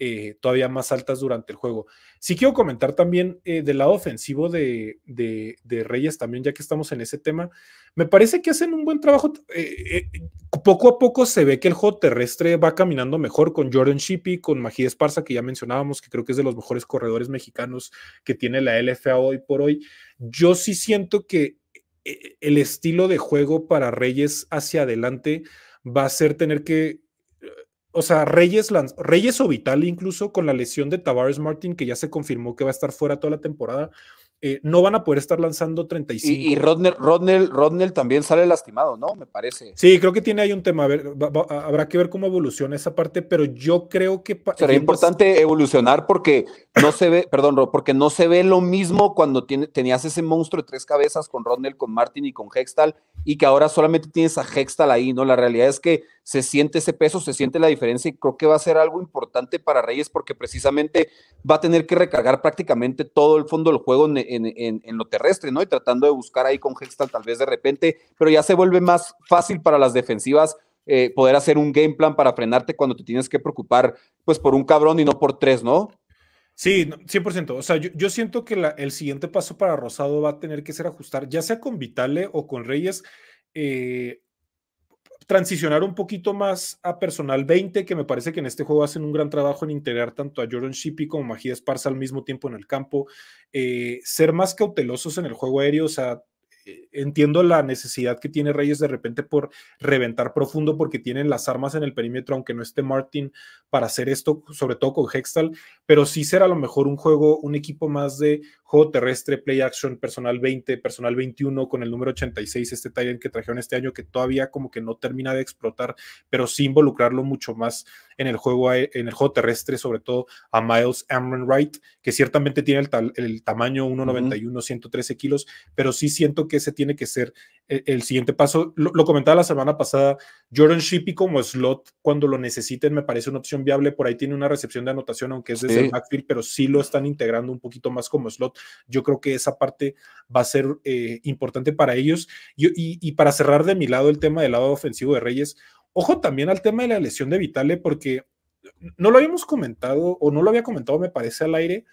eh, todavía más altas durante el juego. si quiero comentar también eh, del lado ofensivo de, de, Reyes también, ya que estamos en ese tema, me parece que hacen un buen trabajo. Eh, poco a poco se ve que el juego terrestre va caminando mejor con Jordan Shippey, con Magia Esparza, que ya mencionábamos, que creo que es de los mejores corredores mexicanos que tiene la LFA hoy por hoy. Yo sí siento que e, el estilo de juego para Reyes hacia adelante va a ser tener que, o sea, Reyes, Reyes o Vital incluso con la lesión de Tavares Martin, que ya se confirmó que va a estar fuera toda la temporada, eh, no van a poder estar lanzando 35. Y, y Rodnell, Rodnell, también sale lastimado, ¿no? Me parece. Sí, creo que tiene ahí un tema. habrá que ver cómo evoluciona esa parte, pero yo creo que. Será importante evolucionar porque no se ve, perdón, porque no se ve lo mismo cuando tenías ese monstruo de tres cabezas con Rodnell, con Martin y con Hextal, y que ahora solamente tienes a Hextal ahí, ¿no? La realidad es que se siente ese peso, se siente la diferencia y creo que va a ser algo importante para Reyes porque precisamente va a tener que recargar prácticamente todo el fondo del juego en, lo terrestre, ¿no? Y tratando de buscar ahí con Hextal tal vez de repente, pero ya se vuelve más fácil para las defensivas eh, poder hacer un game plan para frenarte cuando te tienes que preocupar pues por un cabrón y no por tres, ¿no? Sí, 100%. O sea, yo, siento que el siguiente paso para Rosado va a tener que ser ajustar, ya sea con Vitale o con Reyes, eh, transicionar un poquito más a personal 20, que me parece que en este juego hacen un gran trabajo en integrar tanto a Jordan Shippy como Magia Magida al mismo tiempo en el campo. Eh, ser más cautelosos en el juego aéreo, o sea, eh, entiendo la necesidad que tiene Reyes de repente por reventar profundo porque tienen las armas en el perímetro, aunque no esté Martin para hacer esto, sobre todo con Hextal, pero sí será a lo mejor un juego, un equipo más de juego terrestre, play action, personal 20, personal 21, con el número 86, este Tyrant que trajeron este año, que todavía como que no termina de explotar, pero sí involucrarlo mucho más en el juego, eh, en el juego terrestre, sobre todo a Miles Amron Wright, que ciertamente tiene el, tamaño 1,91, 113 kilos, pero sí siento que ese tiene que ser e-, el siguiente paso, lo, comentaba la semana pasada, Jordan Shippey como slot cuando lo necesiten me parece una opción viable, por ahí tiene una recepción de anotación, aunque es desde el backfield, pero sí lo están integrando un poquito más como slot. Yo creo que esa parte va a ser eh, importante para ellos. y, y, para cerrar de mi lado el tema del lado ofensivo de Reyes, ojo también al tema de la lesión de Vitale, porque no lo habíamos comentado o no lo había comentado, me parece al aire,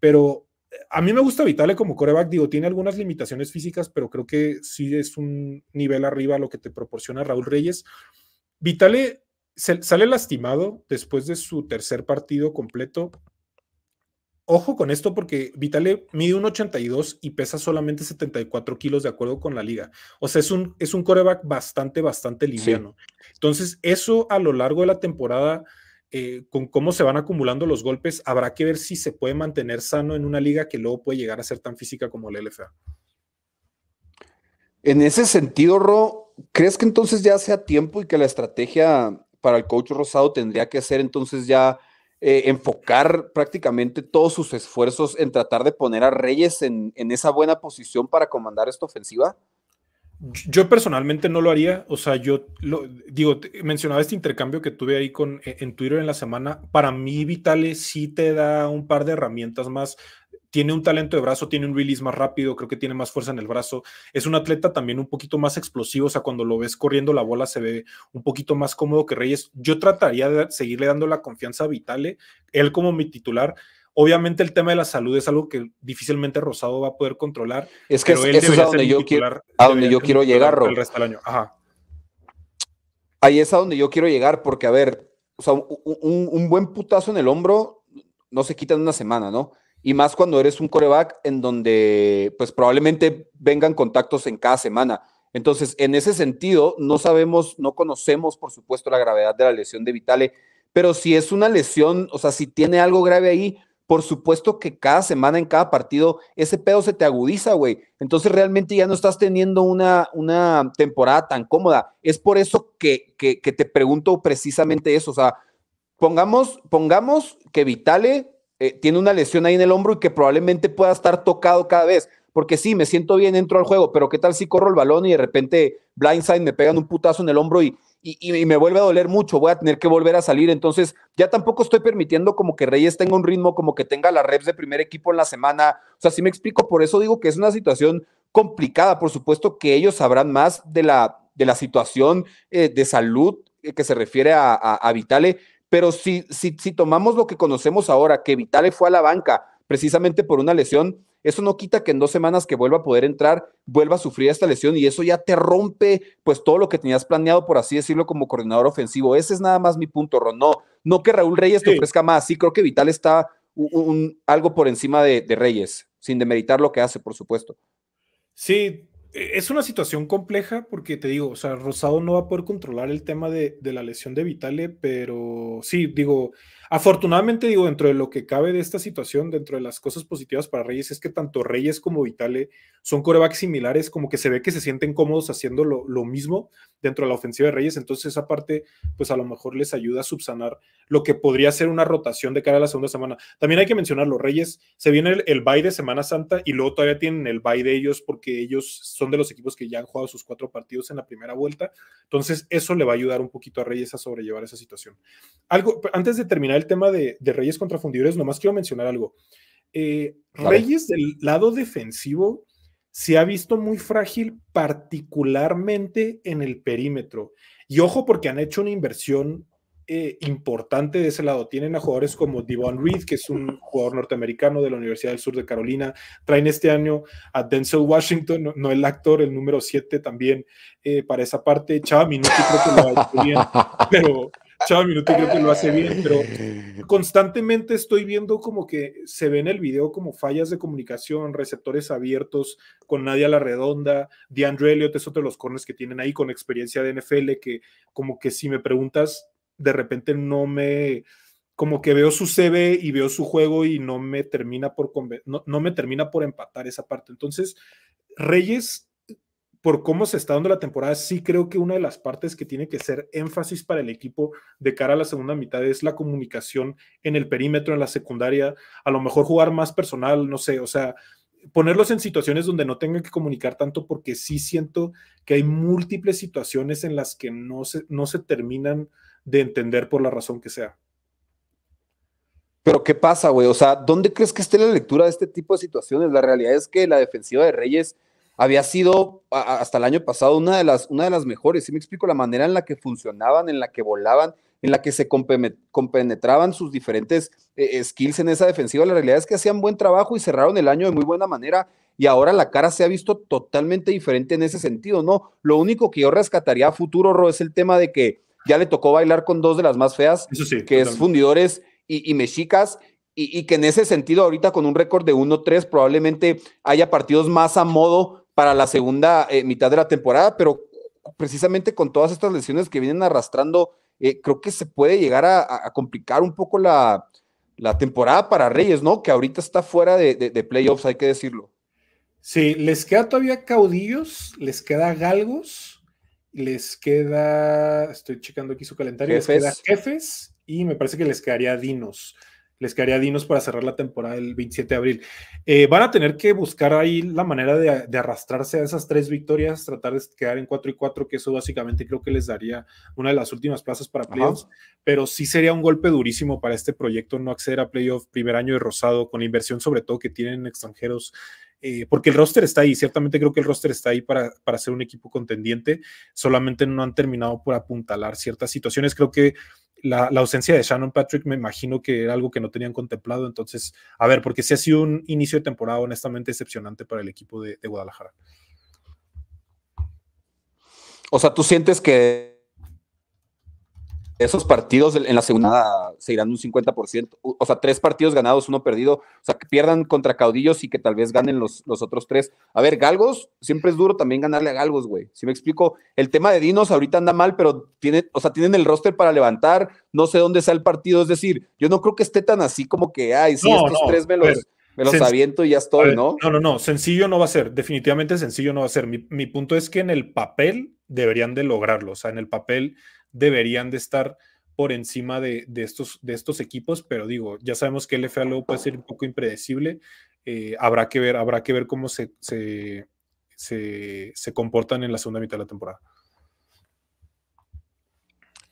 pero a mí me gusta Vitale como coreback, digo, tiene algunas limitaciones físicas, pero creo que sí es un nivel arriba lo que te proporciona Raúl Reyes. Vitale sale lastimado después de su tercer partido completo. Ojo con esto porque Vitale mide un 82 y pesa solamente 74 kilos de acuerdo con la liga. O sea, es un, es un coreback bastante, bastante liviano. Entonces, eso a lo largo de la temporada eh, con cómo se van acumulando los golpes, habrá que ver si se puede mantener sano en una liga que luego puede llegar a ser tan física como la LFA. En ese sentido, Ro, ¿crees que entonces ya sea tiempo y que la estrategia para el coach Rosado tendría que ser entonces ya eh, enfocar prácticamente todos sus esfuerzos en tratar de poner a Reyes en, en esa buena posición para comandar esta ofensiva? Yo personalmente no lo haría, o sea, yo lo, digo, mencionaba este intercambio que tuve ahí con, e, en Twitter en la semana, para mí Vitale sí te da un par de herramientas más, tiene un talento de brazo, tiene un release más rápido, creo que tiene más fuerza en el brazo, es un atleta también un poquito más explosivo, o sea, cuando lo ves corriendo la bola se ve un poquito más cómodo que Reyes, yo trataría de seguirle dando la confianza a Vitale, él como mi titular, Obviamente el tema de la salud es algo que difícilmente Rosado va a poder controlar. Es que eso es a donde yo quiero, a donde yo quiero llegar, El resto del año. Ahí es a donde yo quiero llegar, porque a ver, un, un, buen putazo en el hombro no se quita en una semana, ¿no? Y más cuando eres un coreback en donde pues probablemente vengan contactos en cada semana. Entonces, en ese sentido, no sabemos, no conocemos, por supuesto, la gravedad de la lesión de Vitale, pero si es una lesión, o sea, si tiene algo grave ahí, por supuesto que cada semana en cada partido ese pedo se te agudiza, güey. Entonces realmente ya no estás teniendo una, una temporada tan cómoda. Es por eso que, te pregunto precisamente eso. O sea, pongamos, pongamos que Vitale eh, tiene una lesión ahí en el hombro y que probablemente pueda estar tocado cada vez. Porque sí, me siento bien, entro al juego, pero ¿qué tal si corro el balón y de repente blindside me pegan un putazo en el hombro y, y, me vuelve a doler mucho, voy a tener que volver a salir. Entonces, ya tampoco estoy permitiendo como que Reyes tenga un ritmo, como que tenga las reps de primer equipo en la semana. O sea, si me explico, por eso digo que es una situación complicada. Por supuesto que ellos sabrán más de la, de la situación eh, de salud eh, que se refiere a, Vitale, pero si, si tomamos lo que conocemos ahora, que Vitale fue a la banca precisamente por una lesión, eso no quita que en dos semanas que vuelva a poder entrar, vuelva a sufrir esta lesión y eso ya te rompe pues todo lo que tenías planeado, por así decirlo, como coordinador ofensivo. Ese es nada más mi punto, Ron. No, no que Raúl Reyes te ofrezca más. Sí, creo que Vital está algo por encima de, Reyes, sin demeritar lo que hace, por supuesto. Sí, e, es una situación compleja porque te digo, o sea, Rosado no va a poder controlar el tema de, de la lesión de Vitale, pero sí, digo, Afortunadamente, digo, dentro de lo que cabe de esta situación, dentro de las cosas positivas para Reyes, es que tanto Reyes como Vitale son corebacks similares, como que se ve que se sienten cómodos haciendo lo, mismo dentro de la ofensiva de Reyes. Entonces, esa parte, pues a lo mejor les ayuda a subsanar lo que podría ser una rotación de cara a la segunda semana. También hay que mencionar los Reyes, se viene el, el bye de Semana Santa y luego todavía tienen el bye de ellos porque ellos son de los equipos que ya han jugado sus cuatro partidos en la primera vuelta. Entonces, eso le va a ayudar un poquito a Reyes a sobrellevar esa situación. Algo, antes de terminar el tema de, Reyes contra Fundidores, nomás quiero mencionar algo. Eh, Reyes del lado defensivo se ha visto muy frágil, particularmente en el perímetro. Y ojo porque han hecho una inversión eh, importante de ese lado. Tienen a jugadores como Devon Reed, que es un jugador norteamericano de la Universidad del Sur de Carolina. Traen este año a Denzel Washington, no, el actor, el número 7 también eh, para esa parte. Chava Minuti creo que lo ha bien, pero, no Minuto creo que lo hace bien, pero constantemente estoy viendo como que se ve en el video como fallas de comunicación, receptores abiertos con nadie a la redonda. DeAndre Elliott es otro de los corners que tienen ahí con experiencia de NFL, que como que si me preguntas, de repente no me como que veo su CV y veo su juego y no me termina por no me termina por empatar esa parte. Entonces, Reyes por cómo se está dando la temporada, sí creo que una de las partes que tiene que ser énfasis para el equipo de cara a la segunda mitad es la comunicación en el perímetro, en la secundaria, a lo mejor jugar más personal, no sé, o sea, ponerlos en situaciones donde no tengan que comunicar tanto porque sí siento que hay múltiples situaciones en las que no se, no se terminan de entender por la razón que sea. Pero ¿qué pasa, güey? O sea, ¿dónde crees que esté la lectura de este tipo de situaciones? La realidad es que la defensiva de Reyes había sido hasta el año pasado una de las, una de las mejores. Si me explico la manera en la que funcionaban, en la que volaban, en la que se compenetraban sus diferentes eh, skills en esa defensiva. La realidad es que hacían buen trabajo y cerraron el año de muy buena manera. Y ahora la cara se ha visto totalmente diferente en ese sentido, ¿no? Lo único que yo rescataría a futuro, Ro, es el tema de que ya le tocó bailar con dos de las más feas, que es Fundidores y, Mexicas, y, y, que en ese sentido ahorita con un récord de 1-3 probablemente haya partidos más a modo para la segunda eh, mitad de la temporada, pero precisamente con todas estas lesiones que vienen arrastrando, eh, creo que se puede llegar a, complicar un poco la, temporada para Reyes, ¿no? Que ahorita está fuera de, playoffs, hay que decirlo. Sí, les queda todavía caudillos, les queda galgos, les queda, estoy checando aquí su calendario, les queda jefes y me parece que les quedaría dinos les quedaría Dinos para cerrar la temporada el 27 de abril. Eh, van a tener que buscar ahí la manera de, arrastrarse a esas tres victorias, tratar de quedar en 4 y 4, que eso básicamente creo que les daría una de las últimas plazas para playoffs, pero sí sería un golpe durísimo para este proyecto no acceder a Playoffs primer año de Rosado, con inversión sobre todo que tienen extranjeros. Eh, porque el roster está ahí, ciertamente creo que el roster está ahí para, para ser un equipo contendiente, solamente no han terminado por apuntalar ciertas situaciones. Creo que la, ausencia de Shannon Patrick me imagino que era algo que no tenían contemplado. Entonces, a ver, porque sí ha sido un inicio de temporada honestamente decepcionante para el equipo de Guadalajara. O sea, tú sientes que esos partidos en la segunda se irán un 50%, o sea, tres partidos ganados, uno perdido, o sea, que pierdan contra caudillos y que tal vez ganen los, los otros tres. A ver, Galgos, siempre es duro también ganarle a Galgos, güey. Si me explico, el tema de Dinos ahorita anda mal, pero tiene, o sea, tienen el roster para levantar, no sé dónde está el partido, es decir, yo no creo que esté tan así como que, ay, sí, estos tres me los... me aviento y ya estoy, ¿no? No, no, no, sencillo no va a ser, definitivamente sencillo no va a ser. Mi, mi punto es que en el papel deberían de lograrlo, o sea, en el papel deberían de estar por encima de, estos, de estos equipos, pero digo, ya sabemos que el FA puede ser un poco impredecible. Eh, habrá que ver, habrá que ver cómo se, se, comportan en la segunda mitad de la temporada.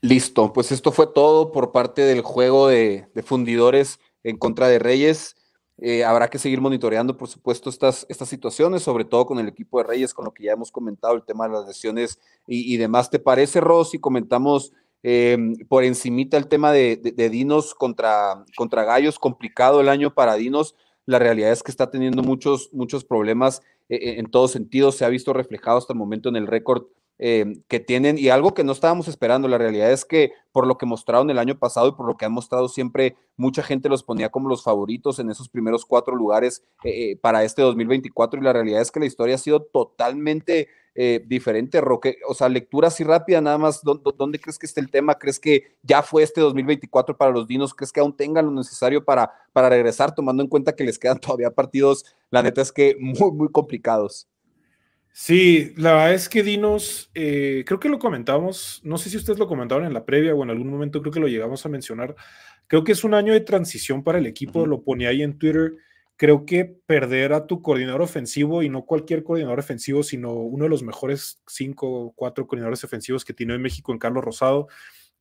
Listo, pues esto fue todo por parte del juego de, de fundidores en contra de Reyes. Eh, habrá que seguir monitoreando, por supuesto, estas, estas situaciones, sobre todo con el equipo de Reyes, con lo que ya hemos comentado, el tema de las lesiones y, demás. ¿Te parece, Ross, si comentamos em, por encimita el tema de, Dinos contra, contra Gallos? Complicado el año para Dinos. La realidad es que está teniendo muchos, muchos problemas eh, en todos sentidos. Se ha visto reflejado hasta el momento en el récord Em, que tienen y algo que no estábamos esperando. La realidad es que por lo que mostraron el año pasado y por lo que han mostrado siempre, mucha gente los ponía como los favoritos en esos primeros cuatro lugares eh, eh, para este 2024 y la realidad es que la historia ha sido totalmente eh, diferente. Roque, o sea, lectura así rápida, nada más, ¿dónde, crees que está el tema? ¿Crees que ya fue este 2024 para los Dinos? ¿Crees que aún tengan lo necesario para, para regresar, tomando en cuenta que les quedan todavía partidos, la neta es que muy, muy complicados? Sí, la verdad es que Dinos, eh, creo que lo comentamos, no sé si ustedes lo comentaron en la previa o en algún momento creo que lo llegamos a mencionar, creo que es un año de transición para el equipo, lo ponía ahí en Twitter, creo que perder a tu coordinador ofensivo y no cualquier coordinador ofensivo, sino uno de los mejores cinco o cuatro coordinadores ofensivos que tiene en México en Carlos Rosado,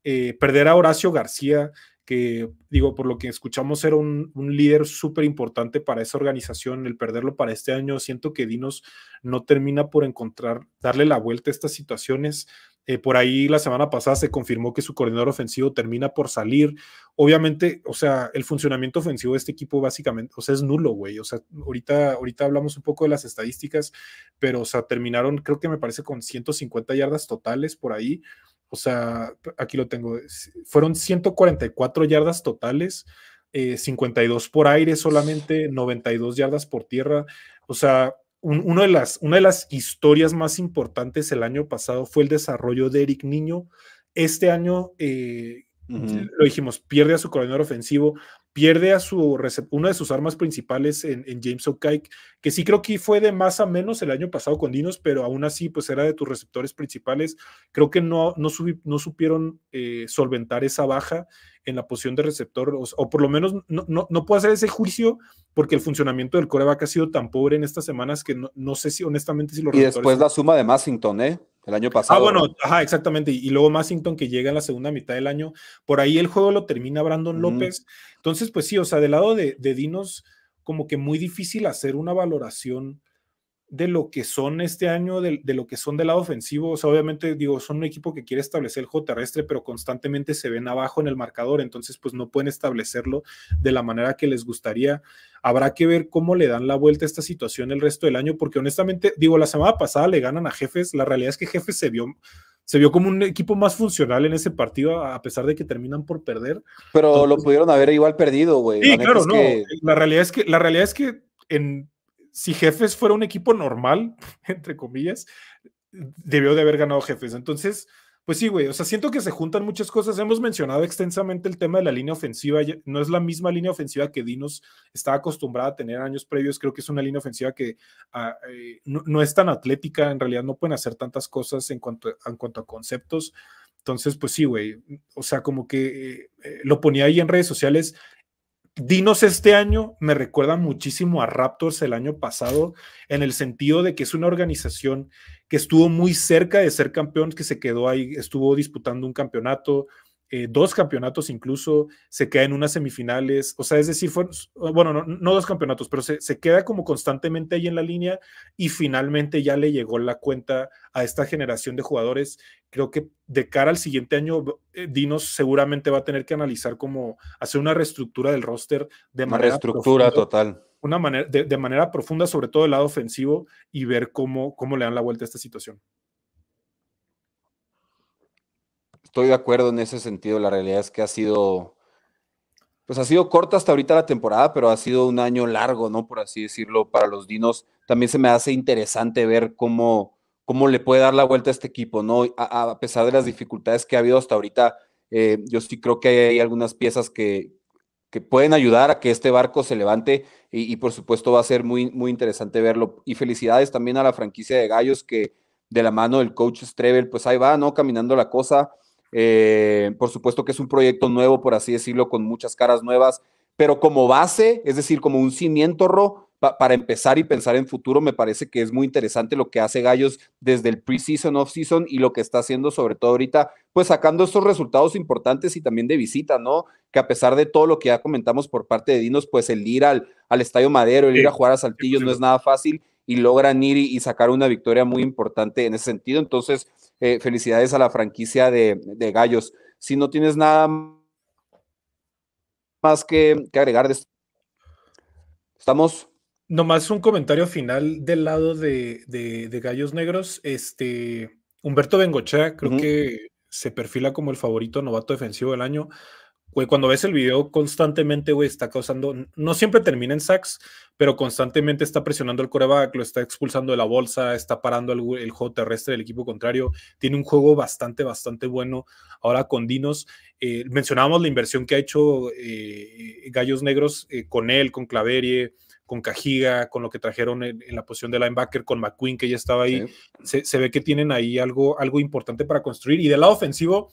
eh, perder a Horacio García, que digo, por lo que escuchamos, era un, líder súper importante para esa organización. El perderlo para este año, siento que Dinos no termina por encontrar, darle la vuelta a estas situaciones. Eh, por ahí la semana pasada se confirmó que su coordinador ofensivo termina por salir. Obviamente, o sea, el funcionamiento ofensivo de este equipo básicamente, o sea, es nulo, güey. O sea, ahorita, ahorita hablamos un poco de las estadísticas, pero, o sea, terminaron, creo que me parece con 150 yardas totales por ahí. O sea, aquí lo tengo. Fueron 144 yardas totales, 52 eh, por aire solamente, 92 yardas por tierra. O sea, de las, una de las historias más importantes el año pasado fue el desarrollo de Eric Niño. Este año, eh, lo dijimos, pierde a su coordinador ofensivo, pierde a su una de sus armas principales en, James O'Kike, que sí creo que fue de más a menos el año pasado con Dinos, pero aún así pues era de tus receptores principales. Creo que no, no, supieron eh, solventar esa baja en la posición de receptor, o, por lo menos no, no, no, puedo hacer ese juicio porque el funcionamiento del coreback ha sido tan pobre en estas semanas que no, sé si honestamente si lo... Y después la suma de Massington, ¿eh? el año ah, pasado. Ah, bueno, ajá, exactamente. Y, luego Massington que llega en la segunda mitad del año. Por ahí el juego lo termina Brandon López. Entonces, pues sí, o sea, del lado de, Dinos, como que muy difícil hacer una valoración de lo que son este año, de, lo que son del lado ofensivo. O sea, obviamente, digo, son un equipo que quiere establecer el juego terrestre, pero constantemente se ven abajo en el marcador, entonces pues no pueden establecerlo de la manera que les gustaría. Habrá que ver cómo le dan la vuelta a esta situación el resto del año, porque honestamente, digo, la semana pasada le ganan a Jefes, la realidad es que Jefes se vio... Se vio como un equipo más funcional en ese partido, a pesar de que terminan por perder. Pero lo pudieron haber igual perdido, güey. Sí, claro, no. La realidad es que, la realidad es que en si Jefes fuera un equipo normal, entre comillas, debió de haber ganado Jefes. Entonces, pues sí, güey, o sea, siento que se juntan muchas cosas. Hemos mencionado extensamente el tema de la línea ofensiva. No es la misma línea ofensiva que Dinos estaba acostumbrada a tener años previos. Creo que es una línea ofensiva que ah, eh, no, es tan atlética. En realidad no pueden hacer tantas cosas en cuanto, a conceptos. Entonces, pues sí, güey. O sea, como que eh, eh, lo ponía ahí en redes sociales. Dinos este año me recuerda muchísimo a Raptors el año pasado, en el sentido de que es una organización que estuvo muy cerca de ser campeón, que se quedó ahí, estuvo disputando un campeonato, eh, dos campeonatos incluso, se queda en unas semifinales, o sea, es decir, bueno, no, dos campeonatos, pero se, queda como constantemente ahí en la línea y finalmente ya le llegó la cuenta a esta generación de jugadores. Creo que de cara al siguiente año, eh, Dinos seguramente va a tener que analizar cómo hacer una reestructura del roster de manera... reestructura profunda, total. Una manera, manera profunda, sobre todo el lado ofensivo, y ver cómo, cómo le dan la vuelta a esta situación. estoy de acuerdo en ese sentido. La realidad es que ha sido, pues ha sido corta hasta ahorita la temporada, pero ha sido un año largo, ¿no? Por así decirlo, para los Dinos. También se me hace interesante ver cómo, cómo le puede dar la vuelta a este equipo, ¿no? A, pesar de las dificultades que ha habido hasta ahorita, eh, yo sí creo que hay, algunas piezas que, que pueden ayudar a que este barco se levante y, por supuesto va a ser muy, muy interesante verlo. Y felicidades también a la franquicia de Gallos que de la mano del coach Strebel, pues ahí va, ¿no? Caminando la cosa. Eh, por supuesto que es un proyecto nuevo, por así decirlo, con muchas caras nuevas, pero como base, es decir, como un cimiento, Ro, para empezar y pensar en futuro, me parece que es muy interesante lo que hace Gallos desde el pre-season, off-season y lo que está haciendo sobre todo ahorita, pues sacando estos resultados importantes y también de visita, ¿no? Que a pesar de todo lo que ya comentamos por parte de Dinos, pues el ir al, al Estadio Madero, el ir a jugar a Saltillo no es nada fácil y logran ir y sacar una victoria muy importante en ese sentido. Entonces, eh, felicidades a la franquicia de, Gallos. Si no tienes nada más que, agregar Estamos. Nomás un comentario final del lado de, Gallos Negros. Este, Humberto Bengochea creo que se perfila como el favorito novato defensivo del año cuando ves el video constantemente, güey, está causando, no siempre termina en sacks, pero constantemente está presionando al coreback, lo está expulsando de la bolsa, está parando el, juego terrestre del equipo contrario, tiene un juego bastante, bastante bueno. Ahora con Dinos, eh, mencionábamos la inversión que ha hecho eh, Gallos Negros eh, con él, con Claverie, con Cajiga, con lo que trajeron en, la posición de linebacker, con McQueen que ya estaba ahí, se, se, ve que tienen ahí algo, algo importante para construir. Y del lado ofensivo,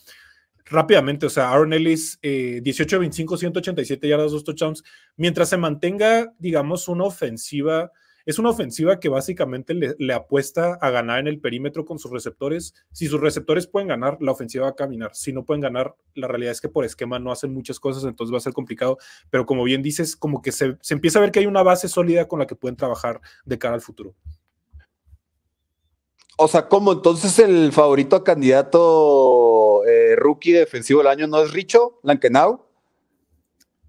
rápidamente, o sea, Aaron Ellis, 18 25, 187 yardas, dos touchdowns, mientras se mantenga, digamos, una ofensiva, es una ofensiva que básicamente le, apuesta a ganar en el perímetro con sus receptores. Si sus receptores pueden ganar, la ofensiva va a caminar. Si no pueden ganar, la realidad es que por esquema no hacen muchas cosas, entonces va a ser complicado. Pero como bien dices, como que se empieza a ver que hay una base sólida con la que pueden trabajar de cara al futuro. O sea, ¿cómo entonces el favorito a candidato eh, rookie defensivo del año no es Richo Lankenau?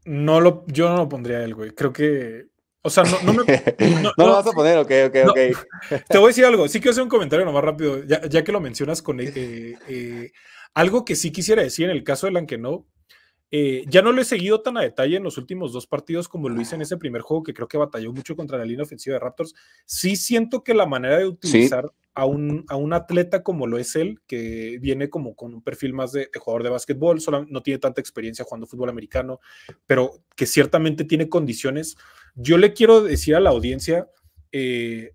No lo, yo no lo pondría él, güey. Creo que. O sea, no, me. No, lo vas a poner, ok, ok, ok. Te voy a decir algo. Sí quiero hacer un comentario nomás rápido, ya, que lo mencionas con. Eh, eh, algo que sí quisiera decir en el caso de Lankenau eh, ya no lo he seguido tan a detalle en los últimos dos partidos como lo hice en ah. ese primer juego, que creo que batalló mucho contra la línea ofensiva de Raptors. Sí siento que la manera de utilizar a, un, a un atleta como lo es él, que viene como con un perfil más de, jugador de básquetbol, no tiene tanta experiencia jugando fútbol americano, pero que ciertamente tiene condiciones. Yo le quiero decir a la audiencia, eh,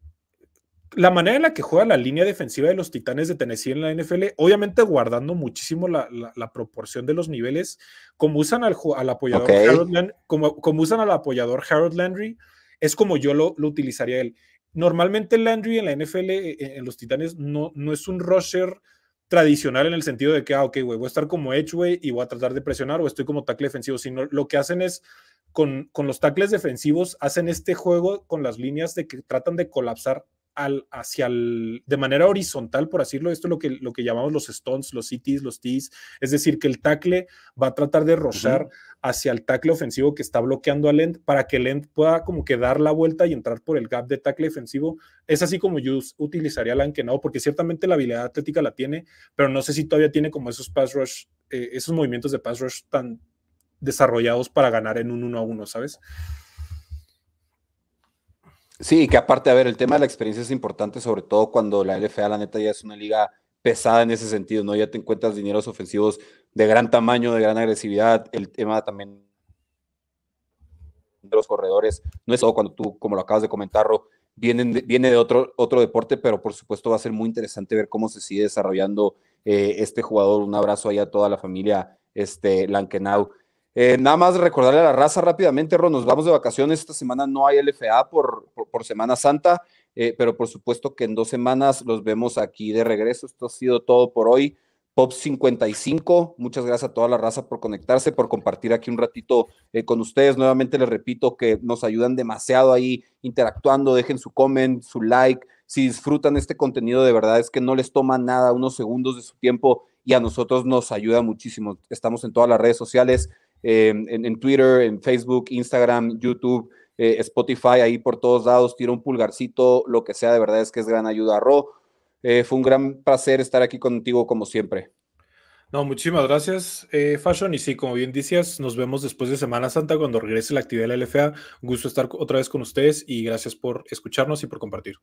la manera en la que juega la línea defensiva de los Titanes de Tennessee en la NFL, obviamente guardando muchísimo la, proporción de los niveles, como usan al, al apoyador Harold Landry, como, usan al apoyador Harold Landry, es como yo lo, utilizaría él. Normalmente Landry en la NFL, eh, eh, en, los Titanes, no, no es un rusher tradicional en el sentido de que, ah, ok, güey, voy a estar como edgeway y voy a tratar de presionar o estoy como tackle defensivo, sino lo que hacen es con, con, los tackles defensivos hacen este juego con las líneas de que tratan de colapsar hacia el, de manera horizontal, por decirlo, esto es lo que, lo que llamamos los stones, los cities los Ts, es decir, que el tackle va a tratar de rozar hacia el tackle ofensivo que está bloqueando a lent para que el pueda como que dar la vuelta y entrar por el gap de tackle ofensivo Es así como yo utilizaría el anquenado, porque ciertamente la habilidad atlética la tiene, pero no sé si todavía tiene como esos pass rush, eh, esos movimientos de pass rush tan desarrollados para ganar en un uno a uno ¿sabes? Sí, que aparte, a ver, el tema de la experiencia es importante, sobre todo cuando la LFA, la neta, ya es una liga pesada en ese sentido, ¿no? Ya te encuentras dineros ofensivos de gran tamaño, de gran agresividad, el tema también de los corredores, no es todo cuando tú, como lo acabas de comentar, vienen viene de otro, otro deporte, pero por supuesto va a ser muy interesante ver cómo se sigue desarrollando eh, este jugador. Un abrazo ahí a toda la familia, este, Lankenau. Eh, nada más recordarle a la raza rápidamente, Ron, nos vamos de vacaciones. Esta semana no hay LFA por, por, Semana Santa, eh, pero por supuesto que en dos semanas los vemos aquí de regreso. Esto ha sido todo por hoy. Pop 55, muchas gracias a toda la raza por conectarse, por compartir aquí un ratito eh, con ustedes. Nuevamente les repito que nos ayudan demasiado ahí interactuando, dejen su comment, su like. Si disfrutan este contenido, de verdad es que no les toma nada, unos segundos de su tiempo y a nosotros nos ayuda muchísimo. Estamos en todas las redes sociales. Eh, en, Twitter, en Facebook, Instagram, YouTube, eh, Spotify, ahí por todos lados, tira un pulgarcito, lo que sea, de verdad es que es gran ayuda. Ro, eh, fue un gran placer estar aquí contigo como siempre. No, muchísimas gracias, eh, Fashion. Y sí, como bien dices, nos vemos después de Semana Santa cuando regrese la actividad de la LFA. Un gusto estar otra vez con ustedes y gracias por escucharnos y por compartir.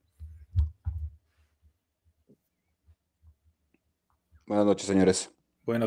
Buenas noches, señores.